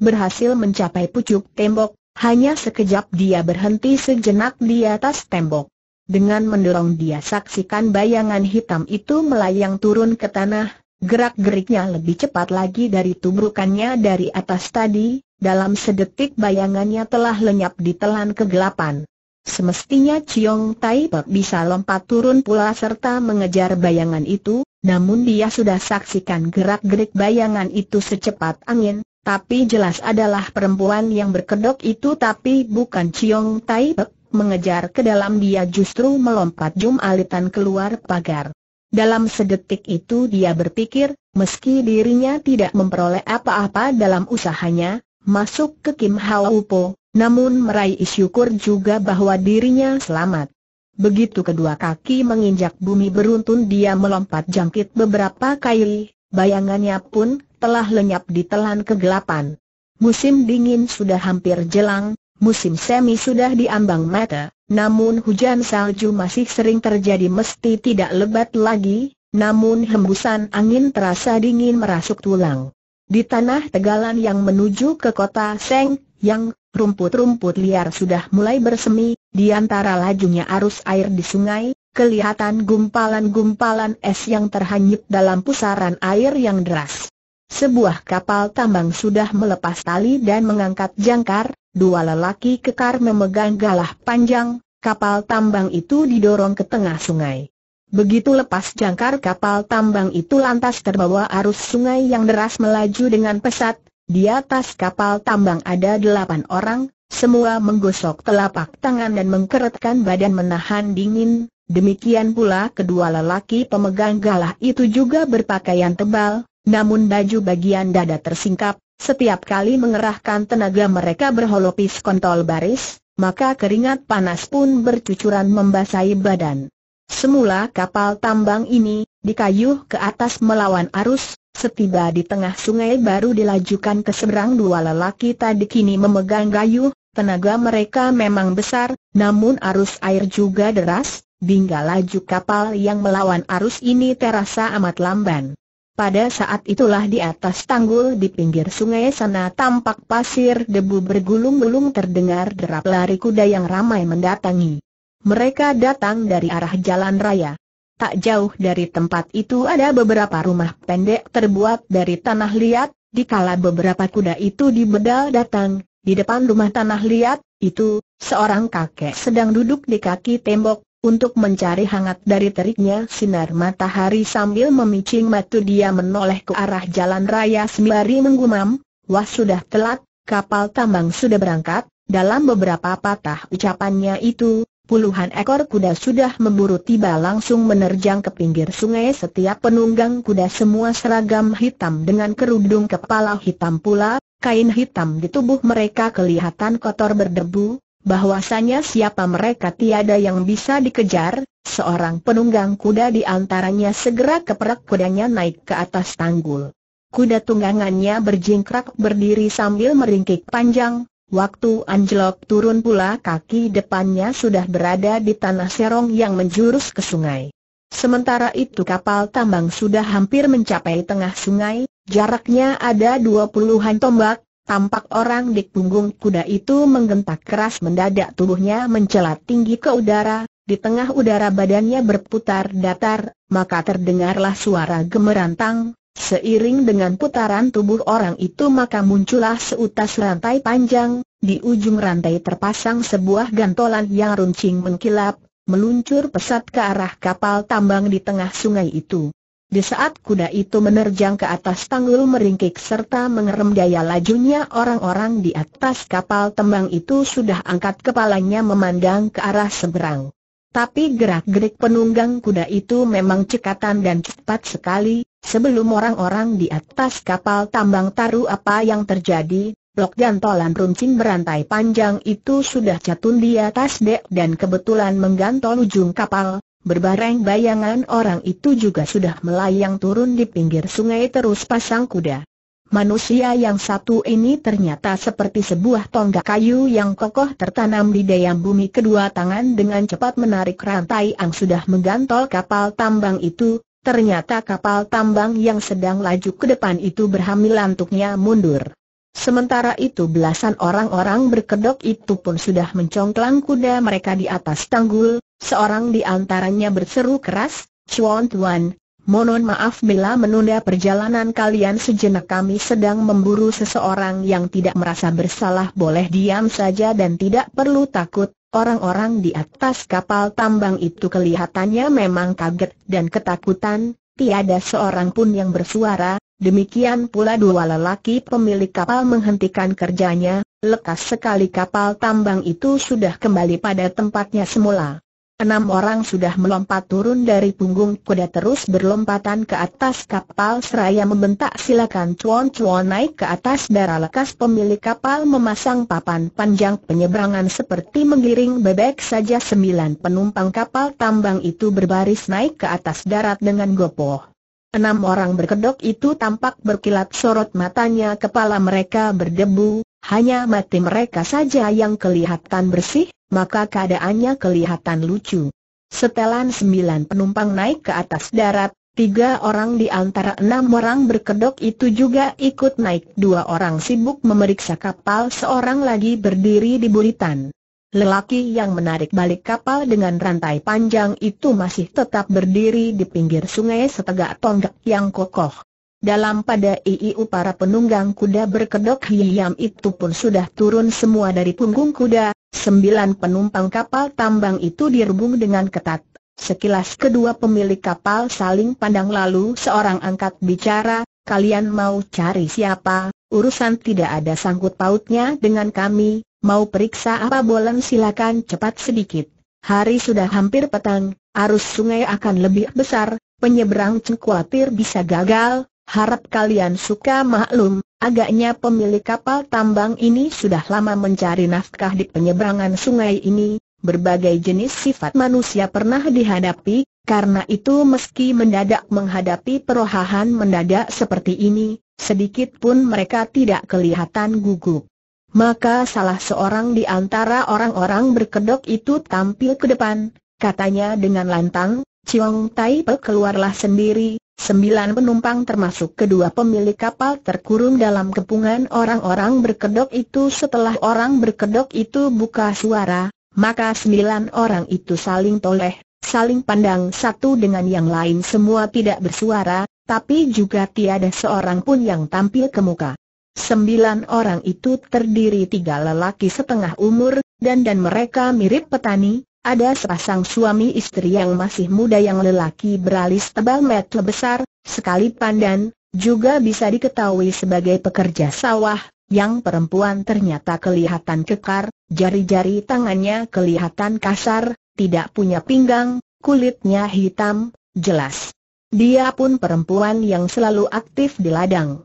berhasil mencapai pucuk tembok, hanya sekejap dia berhenti sejenak di atas tembok. Dengan mendorong dia saksikan bayangan hitam itu melayang turun ke tanah, gerak-geriknya lebih cepat lagi dari tubrukannya dari atas tadi, dalam sedetik bayangannya telah lenyap di telan kegelapan. Semestinya Chiong Tai Pek bisa lompat turun pula serta mengejar bayangan itu, namun dia sudah saksikan gerak-gerik bayangan itu secepat angin, tapi jelas adalah perempuan yang berkedok itu tapi bukan Chiong Tai Pek mengejar ke dalam dia justru melompat jumalitan keluar pagar. Dalam sedetik itu dia berpikir, meski dirinya tidak memperoleh apa-apa dalam usahanya, masuk ke Kim Hau Po, namun meraih syukur juga bahwa dirinya selamat. Begitu kedua kaki menginjak bumi beruntun dia melompat jangkit beberapa kali, bayangannya pun telah lenyap di telan kegelapan. Musim dingin sudah hampir jelang, Musim semi sudah diambang mata, namun hujan salju masih sering terjadi mesti tidak lebat lagi, namun hembusan angin terasa dingin merasuk tulang. Di tanah tegalan yang menuju ke kota Seng, yang rumput-rumput liar sudah mulai bersemi, di antara lajunya arus air di sungai, kelihatan gumpalan-gumpalan es yang terhanyut dalam pusaran air yang deras. Sebuah kapal tambang sudah melepas tali dan mengangkat jangkar, Dua lelaki kekar memegang galah panjang, kapal tambang itu didorong ke tengah sungai. Begitu lepas jangkar kapal tambang itu lantas terbawa arus sungai yang deras melaju dengan pesat, di atas kapal tambang ada delapan orang, semua menggosok telapak tangan dan mengkeretkan badan menahan dingin, demikian pula kedua lelaki pemegang galah itu juga berpakaian tebal, namun baju bagian dada tersingkap, setiap kali mengerahkan tenaga mereka berholopis kontol baris, maka keringat panas pun bercucuran membasahi badan. Semula kapal tambang ini, dikayuh ke atas melawan arus, setiba di tengah sungai baru dilajukan ke seberang dua lelaki tadi kini memegang gayuh, tenaga mereka memang besar, namun arus air juga deras, hingga laju kapal yang melawan arus ini terasa amat lamban. Pada saat itulah di atas tanggul di pinggir sungai sana tampak pasir debu bergulung-gulung terdengar derap lari kuda yang ramai mendatangi. Mereka datang dari arah jalan raya. Tak jauh dari tempat itu ada beberapa rumah pendek terbuat dari tanah liat, Di kala beberapa kuda itu dibedal datang, di depan rumah tanah liat, itu, seorang kakek sedang duduk di kaki tembok, untuk mencari hangat dari teriknya sinar matahari sambil memicing mata dia menoleh ke arah jalan raya sembari menggumam, wah sudah telat, kapal tambang sudah berangkat, dalam beberapa patah ucapannya itu, puluhan ekor kuda sudah memburu tiba langsung menerjang ke pinggir sungai setiap penunggang kuda semua seragam hitam dengan kerudung kepala hitam pula, kain hitam di tubuh mereka kelihatan kotor berdebu, bahwasanya siapa mereka tiada yang bisa dikejar, seorang penunggang kuda di antaranya segera keperak kudanya naik ke atas tanggul. Kuda tunggangannya berjingkrak berdiri sambil meringkik panjang, waktu anjlok turun pula kaki depannya sudah berada di tanah serong yang menjurus ke sungai. Sementara itu kapal tambang sudah hampir mencapai tengah sungai, jaraknya ada dua puluhan tombak, Tampak orang di punggung kuda itu menggentak keras mendadak tubuhnya mencelat tinggi ke udara, di tengah udara badannya berputar datar, maka terdengarlah suara gemerantang, seiring dengan putaran tubuh orang itu maka muncullah seutas rantai panjang, di ujung rantai terpasang sebuah gantolan yang runcing mengkilap, meluncur pesat ke arah kapal tambang di tengah sungai itu. Di saat kuda itu menerjang ke atas tanggul meringkik serta mengerem daya lajunya orang-orang di atas kapal tembang itu sudah angkat kepalanya memandang ke arah seberang. Tapi gerak-gerik penunggang kuda itu memang cekatan dan cepat sekali, sebelum orang-orang di atas kapal tambang tahu apa yang terjadi, blok gantolan runcing berantai panjang itu sudah jatuh di atas dek dan kebetulan menggantol ujung kapal, Berbareng bayangan orang itu juga sudah melayang turun di pinggir sungai terus pasang kuda. Manusia yang satu ini ternyata seperti sebuah tonggak kayu yang kokoh tertanam di daya bumi kedua tangan dengan cepat menarik rantai yang sudah menggantol kapal tambang itu, ternyata kapal tambang yang sedang laju ke depan itu berhamil lantuknya mundur. Sementara itu belasan orang-orang berkedok itu pun sudah mencongklang kuda mereka di atas tanggul, seorang di antaranya berseru keras, Chuan Tuan, monon maaf bila menunda perjalanan kalian sejenak kami sedang memburu seseorang yang tidak merasa bersalah boleh diam saja dan tidak perlu takut, orang-orang di atas kapal tambang itu kelihatannya memang kaget dan ketakutan, tiada seorang pun yang bersuara, Demikian pula dua lelaki pemilik kapal menghentikan kerjanya, lekas sekali kapal tambang itu sudah kembali pada tempatnya semula. Enam orang sudah melompat turun dari punggung kuda terus berlompatan ke atas kapal seraya membentak silakan cuan-cuan naik ke atas darah lekas pemilik kapal memasang papan panjang penyeberangan seperti menggiring bebek saja sembilan penumpang kapal tambang itu berbaris naik ke atas darat dengan gopoh. Enam orang berkedok itu tampak berkilat sorot matanya kepala mereka berdebu, hanya mati mereka saja yang kelihatan bersih, maka keadaannya kelihatan lucu. Setelan sembilan penumpang naik ke atas darat, tiga orang di antara enam orang berkedok itu juga ikut naik dua orang sibuk memeriksa kapal seorang lagi berdiri di buritan. Lelaki yang menarik balik kapal dengan rantai panjang itu masih tetap berdiri di pinggir sungai setegak tonggak yang kokoh. Dalam pada iiu para penunggang kuda berkedok hiam itu pun sudah turun semua dari punggung kuda, sembilan penumpang kapal tambang itu dirubung dengan ketat. Sekilas kedua pemilik kapal saling pandang lalu seorang angkat bicara, kalian mau cari siapa, urusan tidak ada sangkut pautnya dengan kami, Mau periksa apa boleh silakan cepat sedikit. Hari sudah hampir petang, arus sungai akan lebih besar, penyeberang cengkuatir bisa gagal, harap kalian suka maklum, agaknya pemilik kapal tambang ini sudah lama mencari nafkah di penyeberangan sungai ini, berbagai jenis sifat manusia pernah dihadapi, karena itu meski mendadak menghadapi perohahan mendadak seperti ini, sedikit pun mereka tidak kelihatan gugup. Maka salah seorang di antara orang-orang berkedok itu tampil ke depan, katanya dengan lantang, Ciong Tai Pe keluarlah sendiri, sembilan penumpang termasuk kedua pemilik kapal terkurung dalam kepungan orang-orang berkedok itu setelah orang berkedok itu buka suara, maka sembilan orang itu saling toleh, saling pandang satu dengan yang lain semua tidak bersuara, tapi juga tiada seorang pun yang tampil ke muka. Sembilan orang itu terdiri tiga lelaki setengah umur, dan dan mereka mirip petani, ada sepasang suami istri yang masih muda yang lelaki beralis tebal metle besar, sekali pandan, juga bisa diketahui sebagai pekerja sawah, yang perempuan ternyata kelihatan kekar, jari-jari tangannya kelihatan kasar, tidak punya pinggang, kulitnya hitam, jelas. Dia pun perempuan yang selalu aktif di ladang.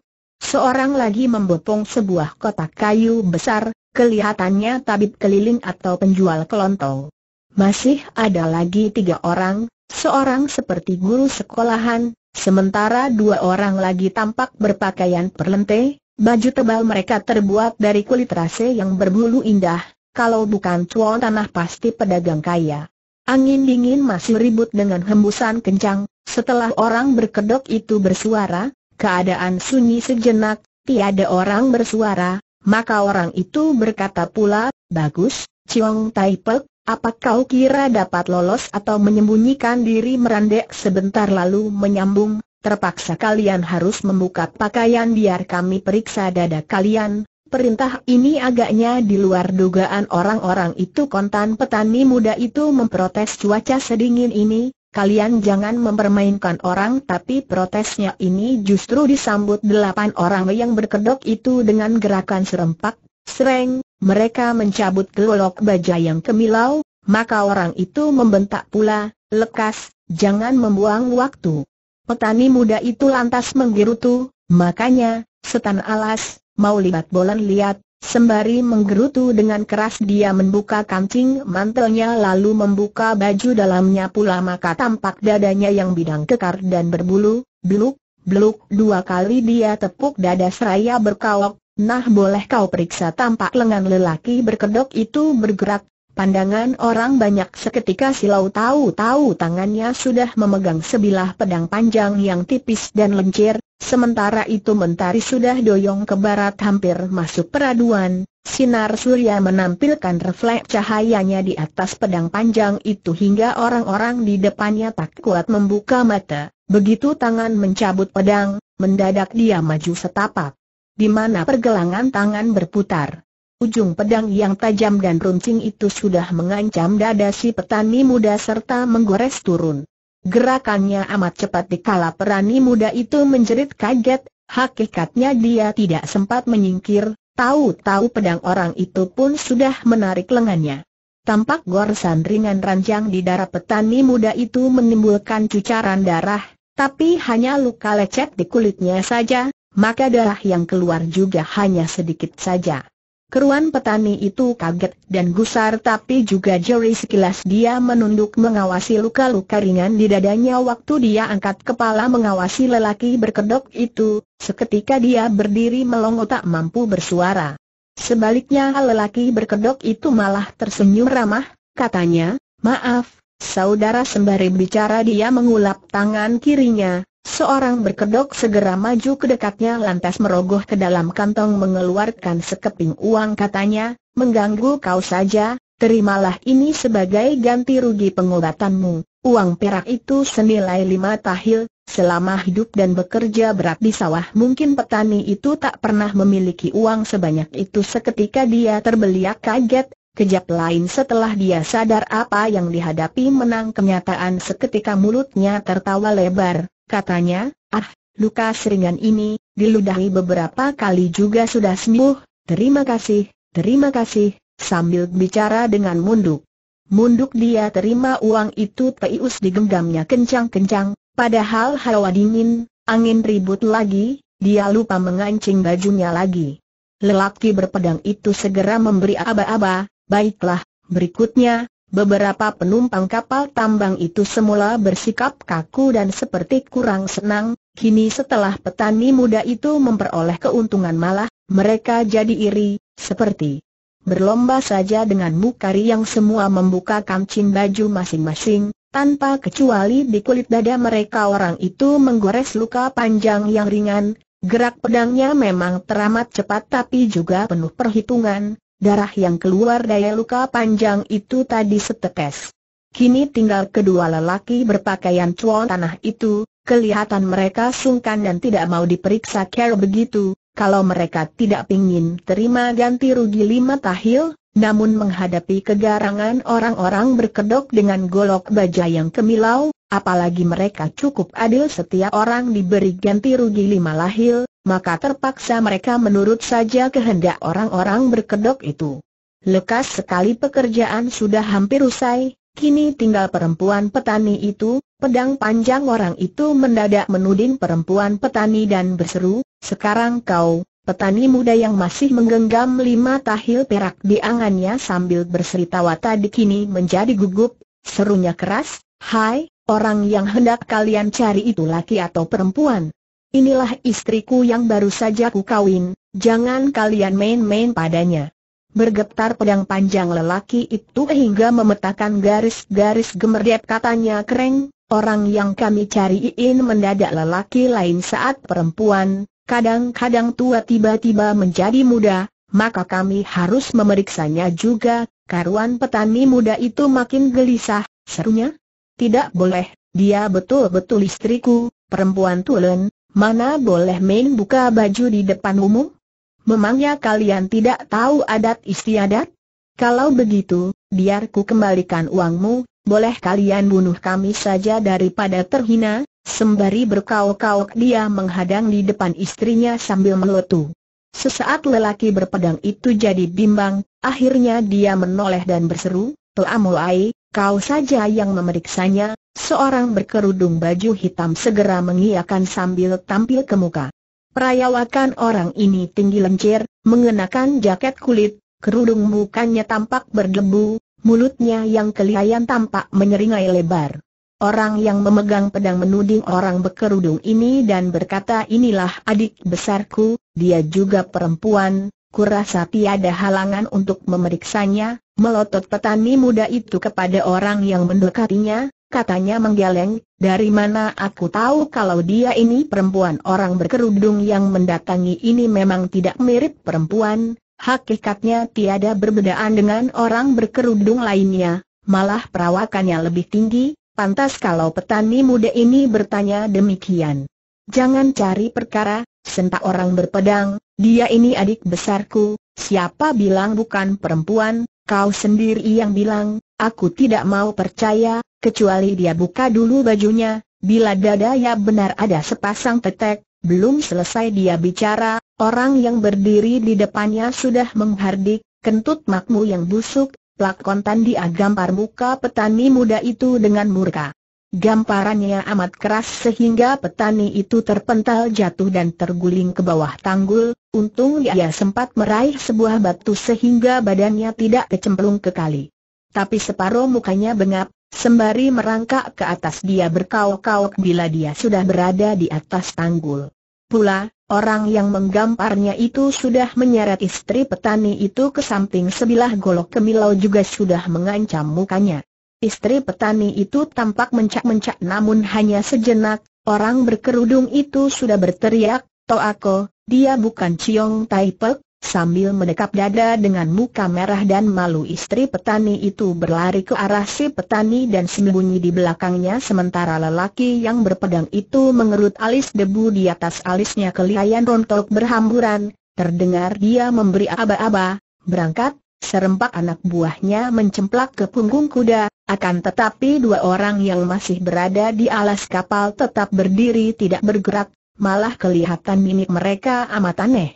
Seorang lagi membopong sebuah kotak kayu besar, kelihatannya tabib keliling atau penjual kelontong. Masih ada lagi tiga orang, seorang seperti guru sekolahan, sementara dua orang lagi tampak berpakaian perlente, baju tebal mereka terbuat dari kulit rase yang berbulu indah, kalau bukan cuan tanah pasti pedagang kaya. Angin dingin masih ribut dengan hembusan kencang, setelah orang berkedok itu bersuara, Keadaan sunyi sejenak, tiada orang bersuara, maka orang itu berkata pula, Bagus, Chiong Tai Pek, apa kau kira dapat lolos atau menyembunyikan diri merendek sebentar lalu menyambung, terpaksa kalian harus membuka pakaian biar kami periksa dada kalian. Perintah ini agaknya di luar dugaan orang-orang itu kontan petani muda itu memprotes cuaca sedingin ini, kalian jangan mempermainkan orang tapi protesnya ini justru disambut delapan orang yang berkedok itu dengan gerakan serempak, sereng, mereka mencabut gelolok baja yang kemilau, maka orang itu membentak pula, lekas, jangan membuang waktu. Petani muda itu lantas menggerutu, makanya, setan alas, mau libat bolan lihat, Sembari menggerutu dengan keras dia membuka kancing mantelnya lalu membuka baju dalamnya pula maka tampak dadanya yang bidang kekar dan berbulu, beluk, beluk dua kali dia tepuk dada seraya berkaok, nah boleh kau periksa tampak lengan lelaki berkedok itu bergerak, pandangan orang banyak seketika silau tahu-tahu tangannya sudah memegang sebilah pedang panjang yang tipis dan lencir, Sementara itu mentari sudah doyong ke barat hampir masuk peraduan, sinar surya menampilkan refleks cahayanya di atas pedang panjang itu hingga orang-orang di depannya tak kuat membuka mata. Begitu tangan mencabut pedang, mendadak dia maju setapak. Di mana pergelangan tangan berputar. Ujung pedang yang tajam dan runcing itu sudah mengancam dada si petani muda serta menggores turun. Gerakannya amat cepat dikala perani muda itu menjerit kaget, hakikatnya dia tidak sempat menyingkir, tahu-tahu pedang orang itu pun sudah menarik lengannya. Tampak goresan ringan ranjang di darah petani muda itu menimbulkan cucaran darah, tapi hanya luka lecet di kulitnya saja, maka darah yang keluar juga hanya sedikit saja. Keruan petani itu kaget dan gusar tapi juga jeri sekilas dia menunduk mengawasi luka-luka ringan di dadanya waktu dia angkat kepala mengawasi lelaki berkedok itu, seketika dia berdiri melongo tak mampu bersuara. Sebaliknya lelaki berkedok itu malah tersenyum ramah, katanya, maaf, saudara sembari bicara dia mengulap tangan kirinya, Seorang berkedok segera maju ke dekatnya lantas merogoh ke dalam kantong mengeluarkan sekeping uang katanya, mengganggu kau saja, terimalah ini sebagai ganti rugi pengobatanmu. Uang perak itu senilai lima tahil, selama hidup dan bekerja berat di sawah mungkin petani itu tak pernah memiliki uang sebanyak itu seketika dia terbeliak kaget, Kejap lain setelah dia sadar apa yang dihadapi menang kenyataan seketika mulutnya tertawa lebar. Katanya, ah, luka seringan ini, diludahi beberapa kali juga sudah sembuh, terima kasih, terima kasih, sambil bicara dengan munduk. Munduk dia terima uang itu Pius digenggamnya kencang-kencang, padahal hawa dingin, angin ribut lagi, dia lupa mengancing bajunya lagi. Lelaki berpedang itu segera memberi aba-aba, baiklah, berikutnya, Beberapa penumpang kapal tambang itu semula bersikap kaku dan seperti kurang senang, kini setelah petani muda itu memperoleh keuntungan malah, mereka jadi iri, seperti berlomba saja dengan mukari yang semua membuka kancing baju masing-masing, tanpa kecuali di kulit dada mereka orang itu menggores luka panjang yang ringan, gerak pedangnya memang teramat cepat tapi juga penuh perhitungan, Darah yang keluar dari luka panjang itu tadi setetes. Kini tinggal kedua lelaki berpakaian cuan tanah itu, kelihatan mereka sungkan dan tidak mau diperiksa care begitu, kalau mereka tidak ingin terima ganti rugi lima tahil, namun menghadapi kegarangan orang-orang berkedok dengan golok baja yang kemilau, apalagi mereka cukup adil setiap orang diberi ganti rugi lima lahil, maka terpaksa mereka menurut saja kehendak orang-orang berkedok itu. Lekas sekali pekerjaan sudah hampir usai, kini tinggal perempuan petani itu, pedang panjang orang itu mendadak menuding perempuan petani dan berseru, sekarang kau, petani muda yang masih menggenggam lima tahil perak di angannya sambil berseritawa tadi kini menjadi gugup, serunya keras, hai, Orang yang hendak kalian cari itu laki atau perempuan. Inilah istriku yang baru saja ku kawin, jangan kalian main-main padanya. Bergetar pedang panjang lelaki itu hingga memetakan garis-garis gemerdep katanya kereng, orang yang kami cariin mendadak lelaki lain saat perempuan, kadang-kadang tua tiba-tiba menjadi muda, maka kami harus memeriksanya juga, karuan petani muda itu makin gelisah, serunya, tidak boleh, dia betul-betul istriku, perempuan tulen, mana boleh main buka baju di depan umum? Memangnya kalian tidak tahu adat istiadat? Kalau begitu, biar ku kembalikan uangmu, boleh kalian bunuh kami saja daripada terhina, sembari berkauk kauk dia menghadang di depan istrinya sambil meletup. Sesaat lelaki berpedang itu jadi bimbang, akhirnya dia menoleh dan berseru, tuamulai. Aik. Kau saja yang memeriksanya, seorang berkerudung baju hitam segera mengiakan sambil tampil ke muka. Perayawakan orang ini tinggi lencir, mengenakan jaket kulit, kerudung mukanya tampak berdebu, mulutnya yang kelihayan tampak menyeringai lebar. Orang yang memegang pedang menuding orang berkerudung ini dan berkata inilah adik besarku, dia juga perempuan, kurasa tiada halangan untuk memeriksanya, Melotot petani muda itu kepada orang yang mendekatinya, katanya menggeleng, dari mana aku tahu kalau dia ini perempuan orang berkerudung yang mendatangi ini memang tidak mirip perempuan, hakikatnya tiada berbedaan dengan orang berkerudung lainnya, malah perawakannya lebih tinggi, pantas kalau petani muda ini bertanya demikian. Jangan cari perkara, sentak orang berpedang, dia ini adik besarku, siapa bilang bukan perempuan, Kau sendiri yang bilang, aku tidak mau percaya, kecuali dia buka dulu bajunya, bila dadanya benar ada sepasang tetek, belum selesai dia bicara, orang yang berdiri di depannya sudah menghardik, kentut makmu yang busuk, plak kontan diagampar muka petani muda itu dengan murka. Gamparannya amat keras sehingga petani itu terpental jatuh dan terguling ke bawah tanggul, untung ia sempat meraih sebuah batu sehingga badannya tidak kecemplung ke kali. Tapi separuh mukanya bengap, sembari merangkak ke atas dia berkauk-kauk bila dia sudah berada di atas tanggul. Pula, orang yang menggamparnya itu sudah menyeret istri petani itu ke samping sebilah golok kemilau juga sudah mengancam mukanya. Istri petani itu tampak mencak-mencak namun hanya sejenak, orang berkerudung itu sudah berteriak, "Toh aku, dia bukan Ciong Tai sambil mendekap dada dengan muka merah dan malu istri petani itu berlari ke arah si petani dan sembunyi di belakangnya sementara lelaki yang berpedang itu mengerut alis debu di atas alisnya kelihayan rontok berhamburan, terdengar dia memberi aba-aba, berangkat, Serempak anak buahnya mencemplak ke punggung kuda, akan tetapi dua orang yang masih berada di alas kapal tetap berdiri tidak bergerak, malah kelihatan mimik mereka amat aneh.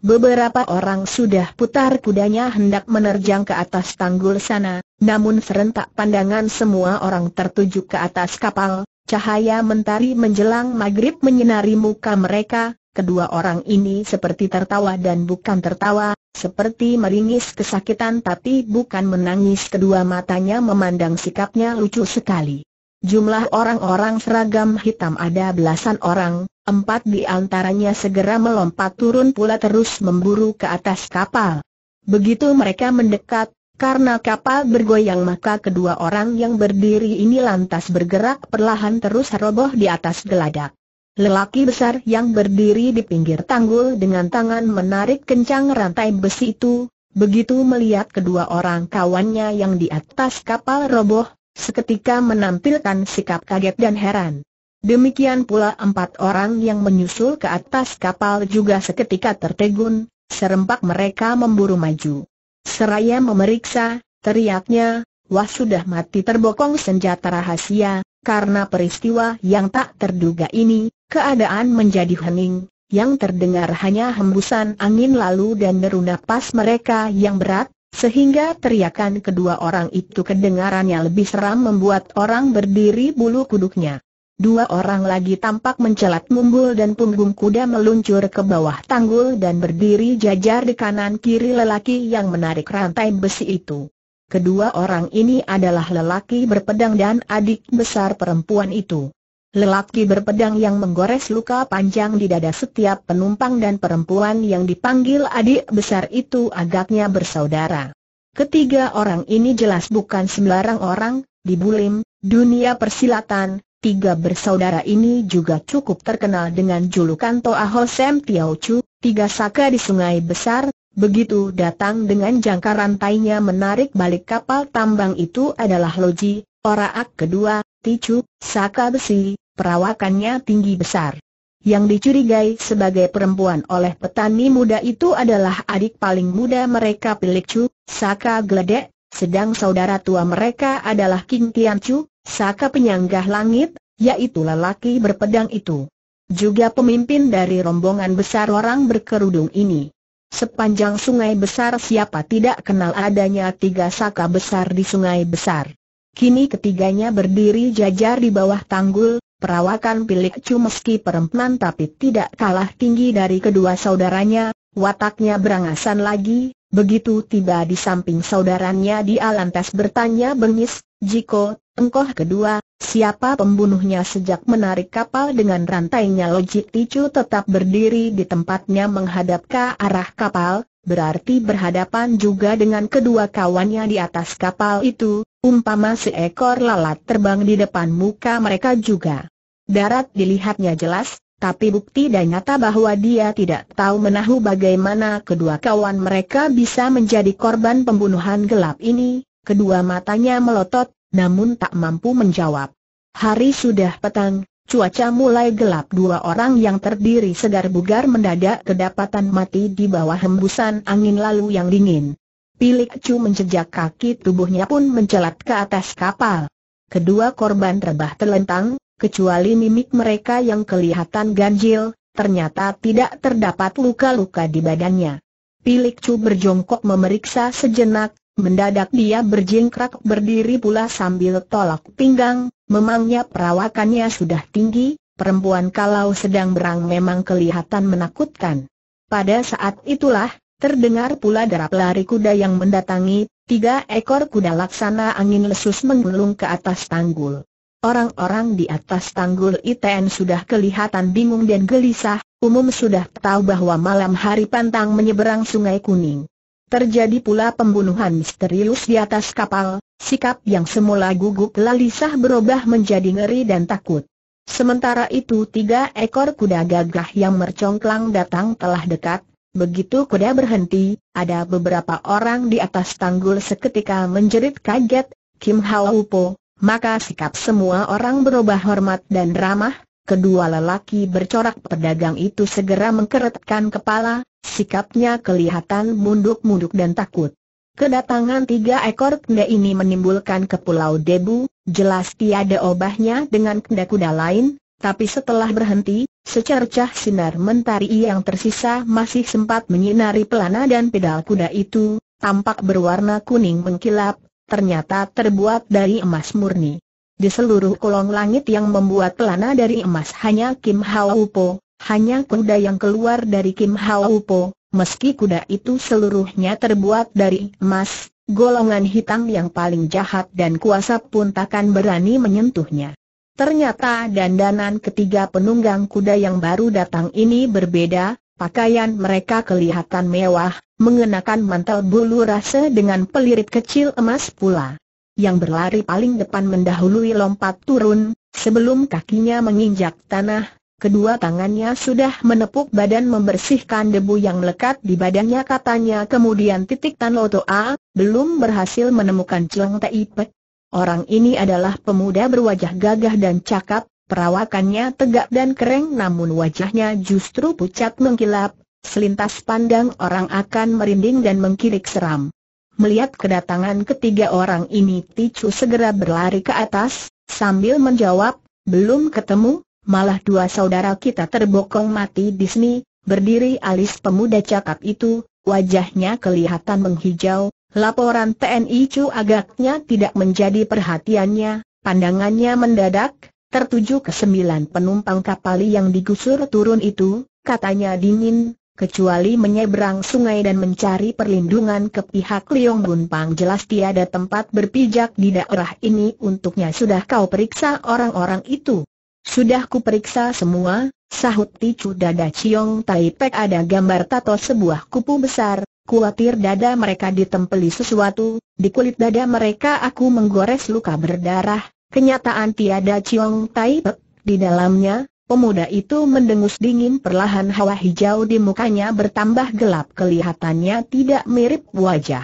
Beberapa orang sudah putar kudanya hendak menerjang ke atas tanggul sana, namun serentak pandangan semua orang tertuju ke atas kapal, cahaya mentari menjelang maghrib menyinari muka mereka, Kedua orang ini seperti tertawa dan bukan tertawa, seperti meringis kesakitan tapi bukan menangis kedua matanya memandang sikapnya lucu sekali. Jumlah orang-orang seragam hitam ada belasan orang, empat di antaranya segera melompat turun pula terus memburu ke atas kapal. Begitu mereka mendekat, karena kapal bergoyang maka kedua orang yang berdiri ini lantas bergerak perlahan terus roboh di atas geladak. Lelaki besar yang berdiri di pinggir tanggul dengan tangan menarik kencang rantai besi itu, begitu melihat kedua orang kawannya yang di atas kapal roboh, seketika menampilkan sikap kaget dan heran. Demikian pula empat orang yang menyusul ke atas kapal juga seketika tertegun, serempak mereka memburu maju. Seraya memeriksa, teriaknya, Wah sudah mati terbokong senjata rahasia, karena peristiwa yang tak terduga ini, Keadaan menjadi hening, yang terdengar hanya hembusan angin lalu dan deru napas mereka yang berat, sehingga teriakan kedua orang itu kedengarannya lebih seram membuat orang berdiri bulu kuduknya. Dua orang lagi tampak mencelat mumbul dan punggung kuda meluncur ke bawah tanggul dan berdiri jajar di kanan kiri lelaki yang menarik rantai besi itu. Kedua orang ini adalah lelaki berpedang dan adik besar perempuan itu. Lelaki berpedang yang menggores luka panjang di dada setiap penumpang dan perempuan yang dipanggil adik besar itu agaknya bersaudara. Ketiga orang ini jelas bukan sembarang orang, di Bulim, dunia persilatan, tiga bersaudara ini juga cukup terkenal dengan julukan Toa Ho Sem Tiao Chu, tiga saka di sungai besar, begitu datang dengan jangka rantainya menarik balik kapal tambang itu adalah Loji, Oraak kedua, Ticu, Saka Besi, perawakannya tinggi besar. Yang dicurigai sebagai perempuan oleh petani muda itu adalah adik paling muda mereka Pilikcu, Saka Gledek, sedang saudara tua mereka adalah King Tiancu, Saka Penyanggah Langit, yaitu lelaki berpedang itu. Juga pemimpin dari rombongan besar orang berkerudung ini. Sepanjang sungai besar siapa tidak kenal adanya tiga saka besar di sungai besar. Kini ketiganya berdiri jajar di bawah tanggul, perawakan Pilik Cu meski perempuan tapi tidak kalah tinggi dari kedua saudaranya, wataknya berangasan lagi, begitu tiba di samping saudaranya Di Alantas bertanya bengis, Jiko, Engkoh kedua, siapa pembunuhnya sejak menarik kapal dengan rantainya logik Ticu tetap berdiri di tempatnya menghadap ke arah kapal, berarti berhadapan juga dengan kedua kawannya di atas kapal itu, umpama seekor lalat terbang di depan muka mereka juga. Darat dilihatnya jelas, tapi bukti dan nyata bahwa dia tidak tahu menahu bagaimana kedua kawan mereka bisa menjadi korban pembunuhan gelap ini, kedua matanya melotot, namun tak mampu menjawab. Hari sudah petang, cuaca mulai gelap dua orang yang terdiri segar bugar mendadak kedapatan mati di bawah hembusan angin lalu yang dingin. Pilik Chu menjejak kaki tubuhnya pun mencelat ke atas kapal. Kedua korban rebah telentang, kecuali mimik mereka yang kelihatan ganjil, ternyata tidak terdapat luka-luka di badannya. Pilik Chu berjongkok memeriksa sejenak, mendadak dia berjingkrak berdiri pula sambil tolak pinggang, memangnya perawakannya sudah tinggi, perempuan kalau sedang berang memang kelihatan menakutkan. Pada saat itulah, Terdengar pula derap lari kuda yang mendatangi, tiga ekor kuda laksana angin lesus menggulung ke atas tanggul. Orang-orang di atas tanggul ITN sudah kelihatan bingung dan gelisah, umum sudah tahu bahwa malam hari pantang menyeberang sungai kuning. Terjadi pula pembunuhan misterius di atas kapal, sikap yang semula gugup lalisah berubah menjadi ngeri dan takut. Sementara itu tiga ekor kuda gagah yang mercongklang datang telah dekat, Begitu kuda berhenti, ada beberapa orang di atas tanggul seketika menjerit kaget, Kim Hao Po, maka sikap semua orang berubah hormat dan ramah, kedua lelaki bercorak pedagang itu segera mengkeretkan kepala, sikapnya kelihatan munduk-munduk dan takut. Kedatangan tiga ekor kuda ini menimbulkan ke Pulau Debu, jelas tiada obahnya dengan kuda-kuda lain, tapi setelah berhenti, Secercah sinar mentari yang tersisa masih sempat menyinari pelana dan pedal kuda itu, tampak berwarna kuning mengkilap, ternyata terbuat dari emas murni. Di seluruh kolong langit yang membuat pelana dari emas hanya Kim Hao Po, hanya kuda yang keluar dari Kim Hao Po, meski kuda itu seluruhnya terbuat dari emas, golongan hitam yang paling jahat dan kuasa pun takkan berani menyentuhnya. Ternyata dandanan ketiga penunggang kuda yang baru datang ini berbeda, pakaian mereka kelihatan mewah, mengenakan mantel bulu rasa dengan pelirit kecil emas pula. Yang berlari paling depan mendahului lompat turun, sebelum kakinya menginjak tanah, Kedua tangannya sudah menepuk badan membersihkan debu yang melekat di badannya katanya kemudian titik Tan Loto A, belum berhasil menemukan celeng teipek. Orang ini adalah pemuda berwajah gagah dan cakap, perawakannya tegak dan kering namun wajahnya justru pucat mengkilap, selintas pandang orang akan merinding dan mengkirik seram. Melihat kedatangan ketiga orang ini Ticu segera berlari ke atas, sambil menjawab, belum ketemu, malah dua saudara kita terbokong mati di sini, berdiri alis pemuda cakap itu, wajahnya kelihatan menghijau, Laporan TNI Chu agaknya tidak menjadi perhatiannya, pandangannya mendadak, tertuju ke sembilan penumpang kapal yang digusur turun itu, katanya dingin, kecuali menyeberang sungai dan mencari perlindungan ke pihak Liong Bun Pang jelas tiada tempat berpijak di daerah ini untuknya sudah kau periksa orang-orang itu. Sudah ku periksa semua, sahut Ticu Dada Ciong Taipek ada gambar tato sebuah kupu besar, Kuatir dada mereka ditempeli sesuatu, di kulit dada mereka aku menggores luka berdarah, kenyataan tiada ciong tai pek, di dalamnya, pemuda itu mendengus dingin perlahan hawa hijau di mukanya bertambah gelap kelihatannya tidak mirip wajah.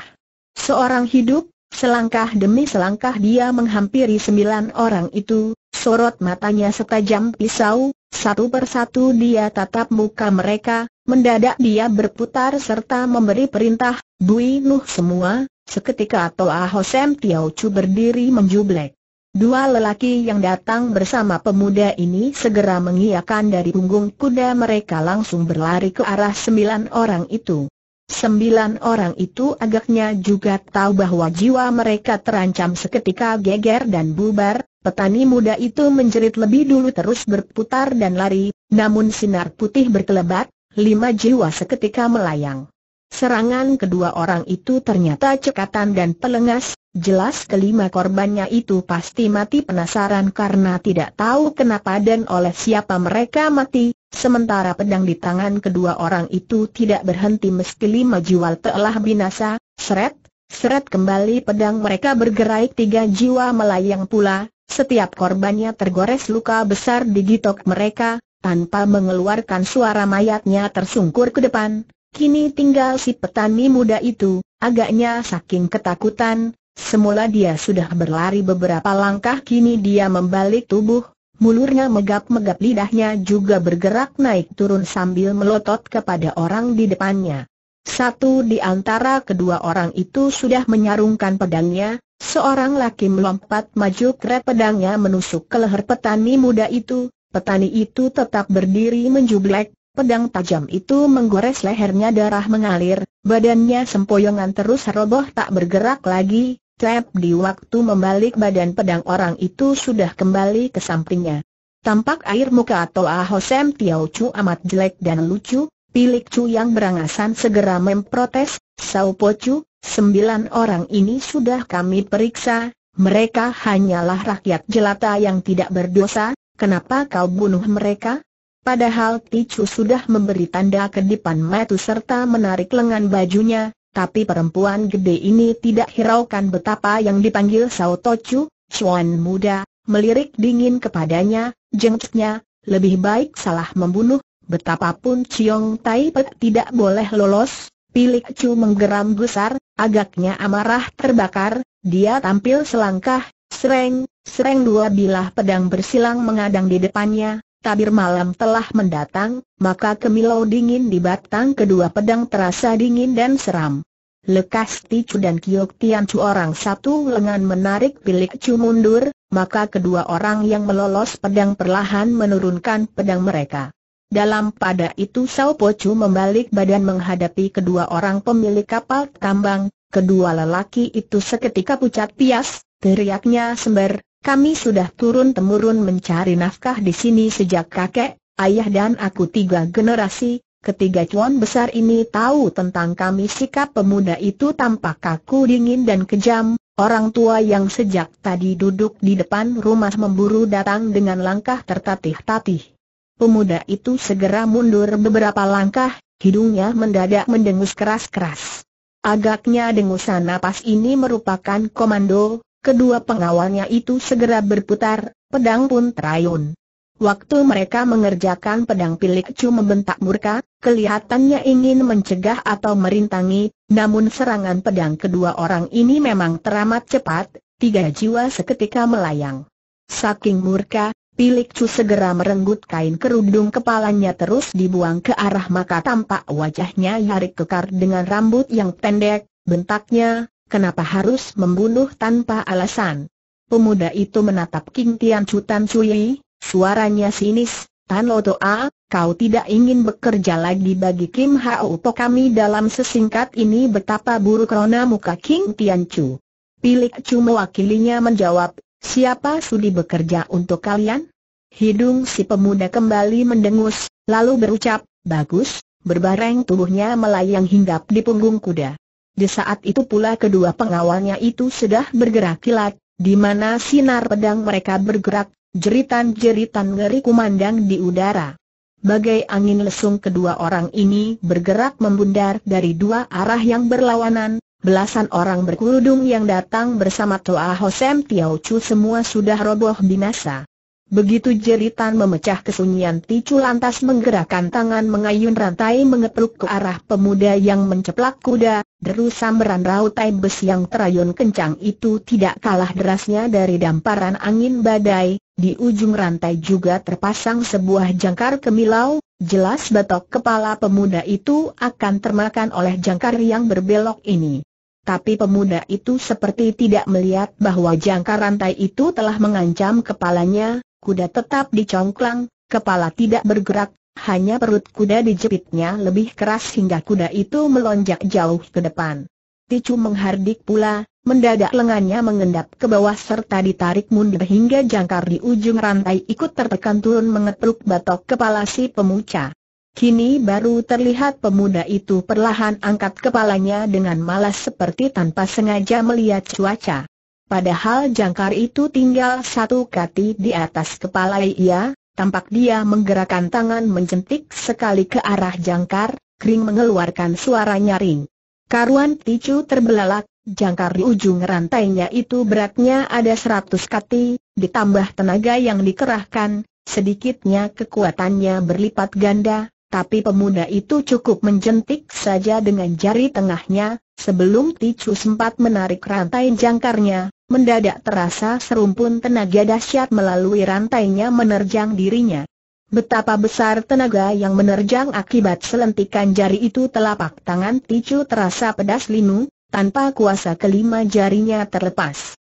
Seorang hidup, selangkah demi selangkah dia menghampiri sembilan orang itu, sorot matanya setajam pisau, satu persatu dia tatap muka mereka, Mendadak dia berputar serta memberi perintah, Bui Nuh semua, seketika Toa Hosem Tiao Chu berdiri menjublek. Dua lelaki yang datang bersama pemuda ini segera mengiakan dari punggung kuda mereka langsung berlari ke arah sembilan orang itu. Sembilan orang itu agaknya juga tahu bahwa jiwa mereka terancam seketika geger dan bubar, petani muda itu menjerit lebih dulu terus berputar dan lari, namun sinar putih berkelebat, lima jiwa seketika melayang. Serangan kedua orang itu ternyata cekatan dan pelengas, jelas kelima korbannya itu pasti mati penasaran karena tidak tahu kenapa dan oleh siapa mereka mati, sementara pedang di tangan kedua orang itu tidak berhenti meski lima jiwa telah binasa, seret, seret kembali pedang mereka bergerak tiga jiwa melayang pula, setiap korbannya tergores luka besar di gitok mereka, tanpa mengeluarkan suara mayatnya tersungkur ke depan, kini tinggal si petani muda itu, agaknya saking ketakutan, semula dia sudah berlari beberapa langkah kini dia membalik tubuh, mulurnya megap-megap lidahnya juga bergerak naik turun sambil melotot kepada orang di depannya. Satu di antara kedua orang itu sudah menyarungkan pedangnya, seorang laki melompat maju kerap pedangnya menusuk ke leher petani muda itu, Petani itu tetap berdiri menjublek, pedang tajam itu menggores lehernya darah mengalir, badannya sempoyongan terus roboh tak bergerak lagi, Tep di waktu membalik badan pedang orang itu sudah kembali ke sampingnya. Tampak air muka atau Ahosem Tiao Chu amat jelek dan lucu, Pilik Chu yang berangasan segera memprotes, Sao Po Chu, sembilan orang ini sudah kami periksa, mereka hanyalah rakyat jelata yang tidak berdosa, Kenapa kau bunuh mereka? Padahal Tichu sudah memberi tanda ke depan matu serta menarik lengan bajunya, tapi perempuan gede ini tidak hiraukan betapa yang dipanggil Sao Tocu, Chuan muda, melirik dingin kepadanya, jengknya, lebih baik salah membunuh, betapapun Ciong Tai tidak boleh lolos, Pilik Chu menggeram besar, agaknya amarah terbakar, dia tampil selangkah, Sereng, sereng dua bilah pedang bersilang mengadang di depannya, tabir malam telah mendatang, maka kemilau dingin di batang kedua pedang terasa dingin dan seram. Lekas Ticu dan Kiok Tian Chu orang satu lengan menarik bilik Chu mundur, maka kedua orang yang melolos pedang perlahan menurunkan pedang mereka. Dalam pada itu Sao Po Chu membalik badan menghadapi kedua orang pemilik kapal tambang, kedua lelaki itu seketika pucat pias, teriaknya sembar, kami sudah turun-temurun mencari nafkah di sini sejak kakek, ayah dan aku tiga generasi, ketiga cuan besar ini tahu tentang kami sikap pemuda itu tampak kaku dingin dan kejam, orang tua yang sejak tadi duduk di depan rumah memburu datang dengan langkah tertatih-tatih. Pemuda itu segera mundur beberapa langkah, hidungnya mendadak mendengus keras-keras. Agaknya dengusan napas ini merupakan komando, Kedua pengawalnya itu segera berputar, pedang pun terayun. Waktu mereka mengerjakan pedang pilik Cu membentak murka, kelihatannya ingin mencegah atau merintangi, namun serangan pedang kedua orang ini memang teramat cepat, tiga jiwa seketika melayang. Saking murka, pilik Cu segera merenggut kain kerudung kepalanya terus dibuang ke arah maka tampak wajahnya Yarik kekar dengan rambut yang pendek, bentaknya, Kenapa harus membunuh tanpa alasan? Pemuda itu menatap King Tian Tan Cui, suaranya sinis, Tan Lo A, kau tidak ingin bekerja lagi bagi Kim Hao Po kami dalam sesingkat ini betapa buruk rona muka King Tian Chu. Pilik Chu mewakilinya menjawab, siapa sudi bekerja untuk kalian? Hidung si pemuda kembali mendengus, lalu berucap, bagus, berbareng tubuhnya melayang hinggap di punggung kuda. Di saat itu pula kedua pengawalnya itu sudah bergerak kilat, di mana sinar pedang mereka bergerak, jeritan-jeritan ngeri kumandang di udara. Bagai angin lesung kedua orang ini bergerak membundar dari dua arah yang berlawanan, belasan orang berkerudung yang datang bersama Toa Hosem Tiao Chu semua sudah roboh binasa. Begitu jeritan memecah kesunyian Ticu lantas menggerakkan tangan mengayun rantai mengepluk ke arah pemuda yang menceplak kuda, deru samberan rautai besi yang terayun kencang itu tidak kalah derasnya dari damparan angin badai, di ujung rantai juga terpasang sebuah jangkar kemilau, jelas batok kepala pemuda itu akan termakan oleh jangkar yang berbelok ini. Tapi pemuda itu seperti tidak melihat bahwa jangkar rantai itu telah mengancam kepalanya, kuda tetap dicongklang, kepala tidak bergerak, hanya perut kuda dijepitnya lebih keras hingga kuda itu melonjak jauh ke depan. Ticu menghardik pula, mendadak lengannya mengendap ke bawah serta ditarik mundur hingga jangkar di ujung rantai ikut tertekan turun mengetruk batok kepala si pemuca. Kini baru terlihat pemuda itu perlahan angkat kepalanya dengan malas seperti tanpa sengaja melihat cuaca. Padahal jangkar itu tinggal satu kati di atas kepala ia, tampak dia menggerakkan tangan mencentik sekali ke arah jangkar, kering mengeluarkan suara nyaring. Karuan ticu terbelalak, jangkar di ujung rantainya itu beratnya ada seratus kati, ditambah tenaga yang dikerahkan, sedikitnya kekuatannya berlipat ganda, tapi pemuda itu cukup menjentik saja dengan jari tengahnya, Sebelum Ticu sempat menarik rantai jangkarnya, mendadak terasa serumpun tenaga dahsyat melalui rantainya menerjang dirinya. Betapa besar tenaga yang menerjang akibat selentikan jari itu telapak tangan Ticu terasa pedas linu, tanpa kuasa kelima jarinya terlepas.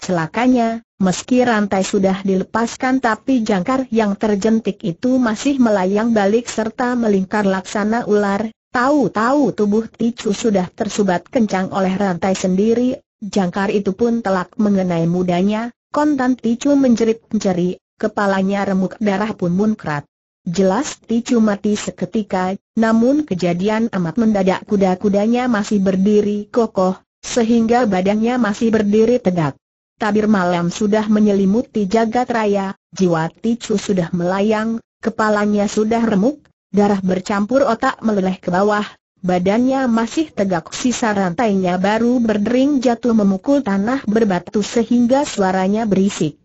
Celakanya, meski rantai sudah dilepaskan tapi jangkar yang terjentik itu masih melayang balik serta melingkar laksana ular, Tahu-tahu tubuh Ticu sudah tersubat kencang oleh rantai sendiri, jangkar itu pun telak mengenai mudanya, kontan Ticu menjerit-jerit, kepalanya remuk darah pun munkrat. Jelas Ticu mati seketika, namun kejadian amat mendadak kuda-kudanya masih berdiri kokoh, sehingga badannya masih berdiri tegak. Tabir malam sudah menyelimuti jagat raya, jiwa Ticu sudah melayang, kepalanya sudah remuk, Darah bercampur otak meleleh ke bawah, badannya masih tegak sisa rantainya baru berdering jatuh memukul tanah berbatu sehingga suaranya berisik.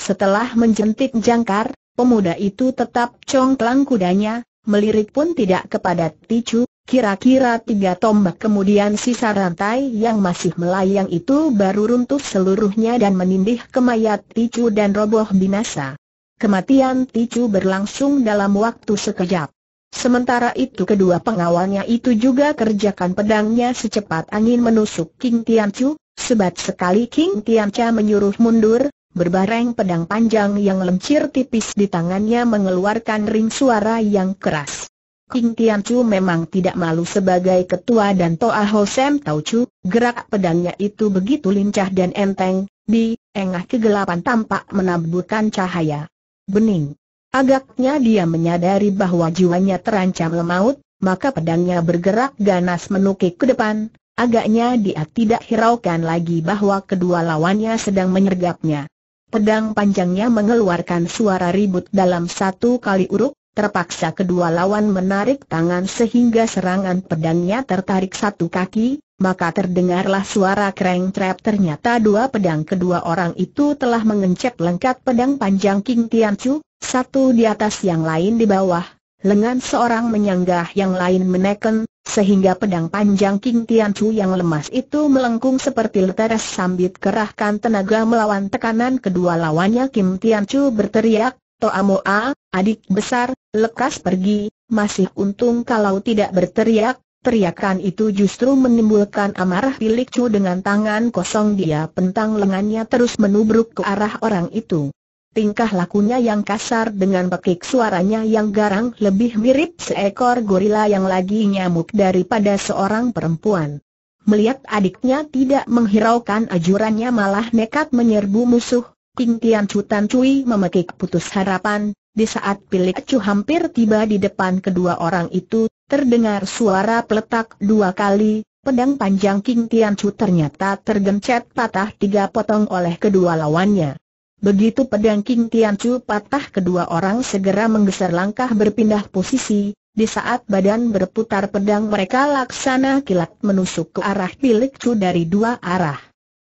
Setelah menjentik jangkar, pemuda itu tetap congklang kudanya, melirik pun tidak kepada Ticu, kira-kira tiga tombak kemudian sisa rantai yang masih melayang itu baru runtuh seluruhnya dan menindih ke mayat Ticu dan roboh binasa. Kematian Ticu berlangsung dalam waktu sekejap. Sementara itu kedua pengawalnya itu juga kerjakan pedangnya secepat angin menusuk King Tianchu, sebat sekali King Tianca menyuruh mundur, berbareng pedang panjang yang lemcir tipis di tangannya mengeluarkan ring suara yang keras. King Tianchu memang tidak malu sebagai ketua dan Toa Hosem Chu, gerak pedangnya itu begitu lincah dan enteng, di engah kegelapan tampak menaburkan cahaya. Bening. Agaknya dia menyadari bahwa jiwanya terancam lemaut, maka pedangnya bergerak ganas menukik ke depan, agaknya dia tidak hiraukan lagi bahwa kedua lawannya sedang menyergapnya. Pedang panjangnya mengeluarkan suara ribut dalam satu kali uruk, terpaksa kedua lawan menarik tangan sehingga serangan pedangnya tertarik satu kaki, maka terdengarlah suara kreng trap ternyata dua pedang kedua orang itu telah mengencet lengkap pedang panjang King Tian Chu satu di atas yang lain di bawah, lengan seorang menyanggah yang lain menekan, sehingga pedang panjang King Tian Chu yang lemas itu melengkung seperti leteres sambit kerahkan tenaga melawan tekanan kedua lawannya Kim Tian Chu berteriak, Toa Moa, adik besar, lekas pergi, masih untung kalau tidak berteriak, teriakan itu justru menimbulkan amarah pilik Chu dengan tangan kosong dia pentang lengannya terus menubruk ke arah orang itu tingkah lakunya yang kasar dengan pekik suaranya yang garang lebih mirip seekor gorila yang lagi nyamuk daripada seorang perempuan. Melihat adiknya tidak menghiraukan ajurannya malah nekat menyerbu musuh, King Tian tan Cui memekik putus harapan, di saat Pilik Chu hampir tiba di depan kedua orang itu, terdengar suara peletak dua kali, pedang panjang King Tian Chu ternyata tergencet patah tiga potong oleh kedua lawannya. Begitu pedang King Tianchu patah kedua orang segera menggeser langkah berpindah posisi, di saat badan berputar pedang mereka laksana kilat menusuk ke arah bilik Chu dari dua arah.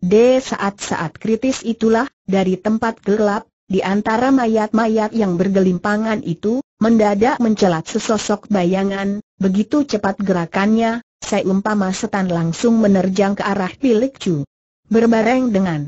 D saat-saat kritis itulah, dari tempat gelap, di antara mayat-mayat yang bergelimpangan itu, mendadak mencelat sesosok bayangan, begitu cepat gerakannya, seumpama setan langsung menerjang ke arah bilik Chu Berbareng dengan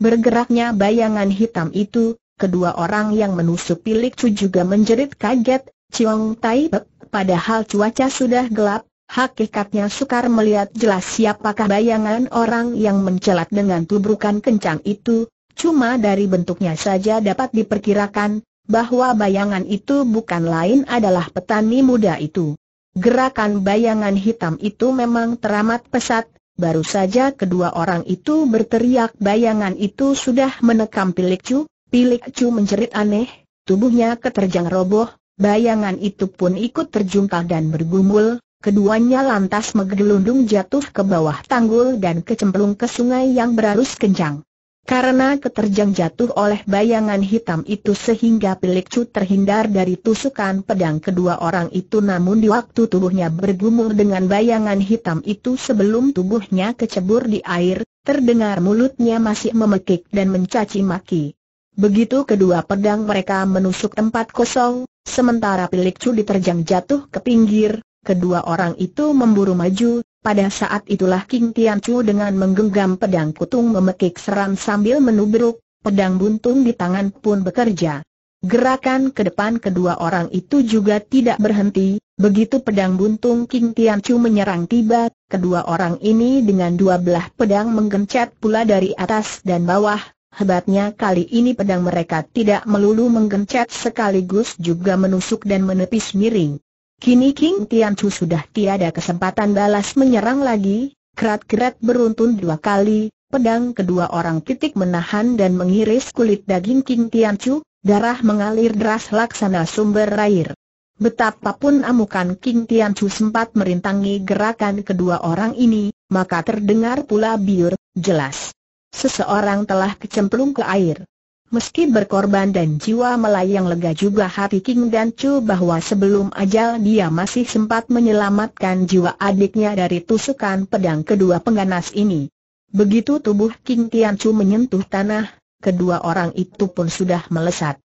Bergeraknya bayangan hitam itu, kedua orang yang menusuk pilik cu juga menjerit kaget, Ciong Tai Pek, padahal cuaca sudah gelap, hakikatnya sukar melihat jelas siapakah bayangan orang yang mencelat dengan tubrukan kencang itu, cuma dari bentuknya saja dapat diperkirakan, bahwa bayangan itu bukan lain adalah petani muda itu. Gerakan bayangan hitam itu memang teramat pesat, Baru saja kedua orang itu berteriak bayangan itu sudah menekam Pilik Chu, Pilik Chu menjerit aneh, tubuhnya keterjang roboh, bayangan itu pun ikut terjungkal dan bergumul, keduanya lantas menggelundung jatuh ke bawah tanggul dan kecemplung ke sungai yang berarus kencang. Karena keterjang jatuh oleh bayangan hitam itu sehingga Pilik Chu terhindar dari tusukan pedang kedua orang itu namun di waktu tubuhnya bergumul dengan bayangan hitam itu sebelum tubuhnya kecebur di air, terdengar mulutnya masih memekik dan mencaci maki. Begitu kedua pedang mereka menusuk tempat kosong, sementara Pilik Chu diterjang jatuh ke pinggir, kedua orang itu memburu maju, pada saat itulah King Tian Chu dengan menggenggam pedang kutung memekik seram sambil menubruk, pedang buntung di tangan pun bekerja. Gerakan ke depan kedua orang itu juga tidak berhenti, begitu pedang buntung King Tian Chu menyerang tiba, kedua orang ini dengan dua belah pedang menggencet pula dari atas dan bawah, hebatnya kali ini pedang mereka tidak melulu menggencet sekaligus juga menusuk dan menepis miring. Kini King Tianchu sudah tiada kesempatan balas menyerang lagi, kerat-kerat beruntun dua kali, pedang kedua orang titik menahan dan mengiris kulit daging King Tianchu, darah mengalir deras laksana sumber air. Betapapun amukan King Tianchu sempat merintangi gerakan kedua orang ini, maka terdengar pula biur, jelas. Seseorang telah kecemplung ke air. Meski berkorban dan jiwa melayang lega juga hati King dan Chu bahwa sebelum ajal dia masih sempat menyelamatkan jiwa adiknya dari tusukan pedang kedua pengganas ini. Begitu tubuh King Tian Chu menyentuh tanah, kedua orang itu pun sudah melesat.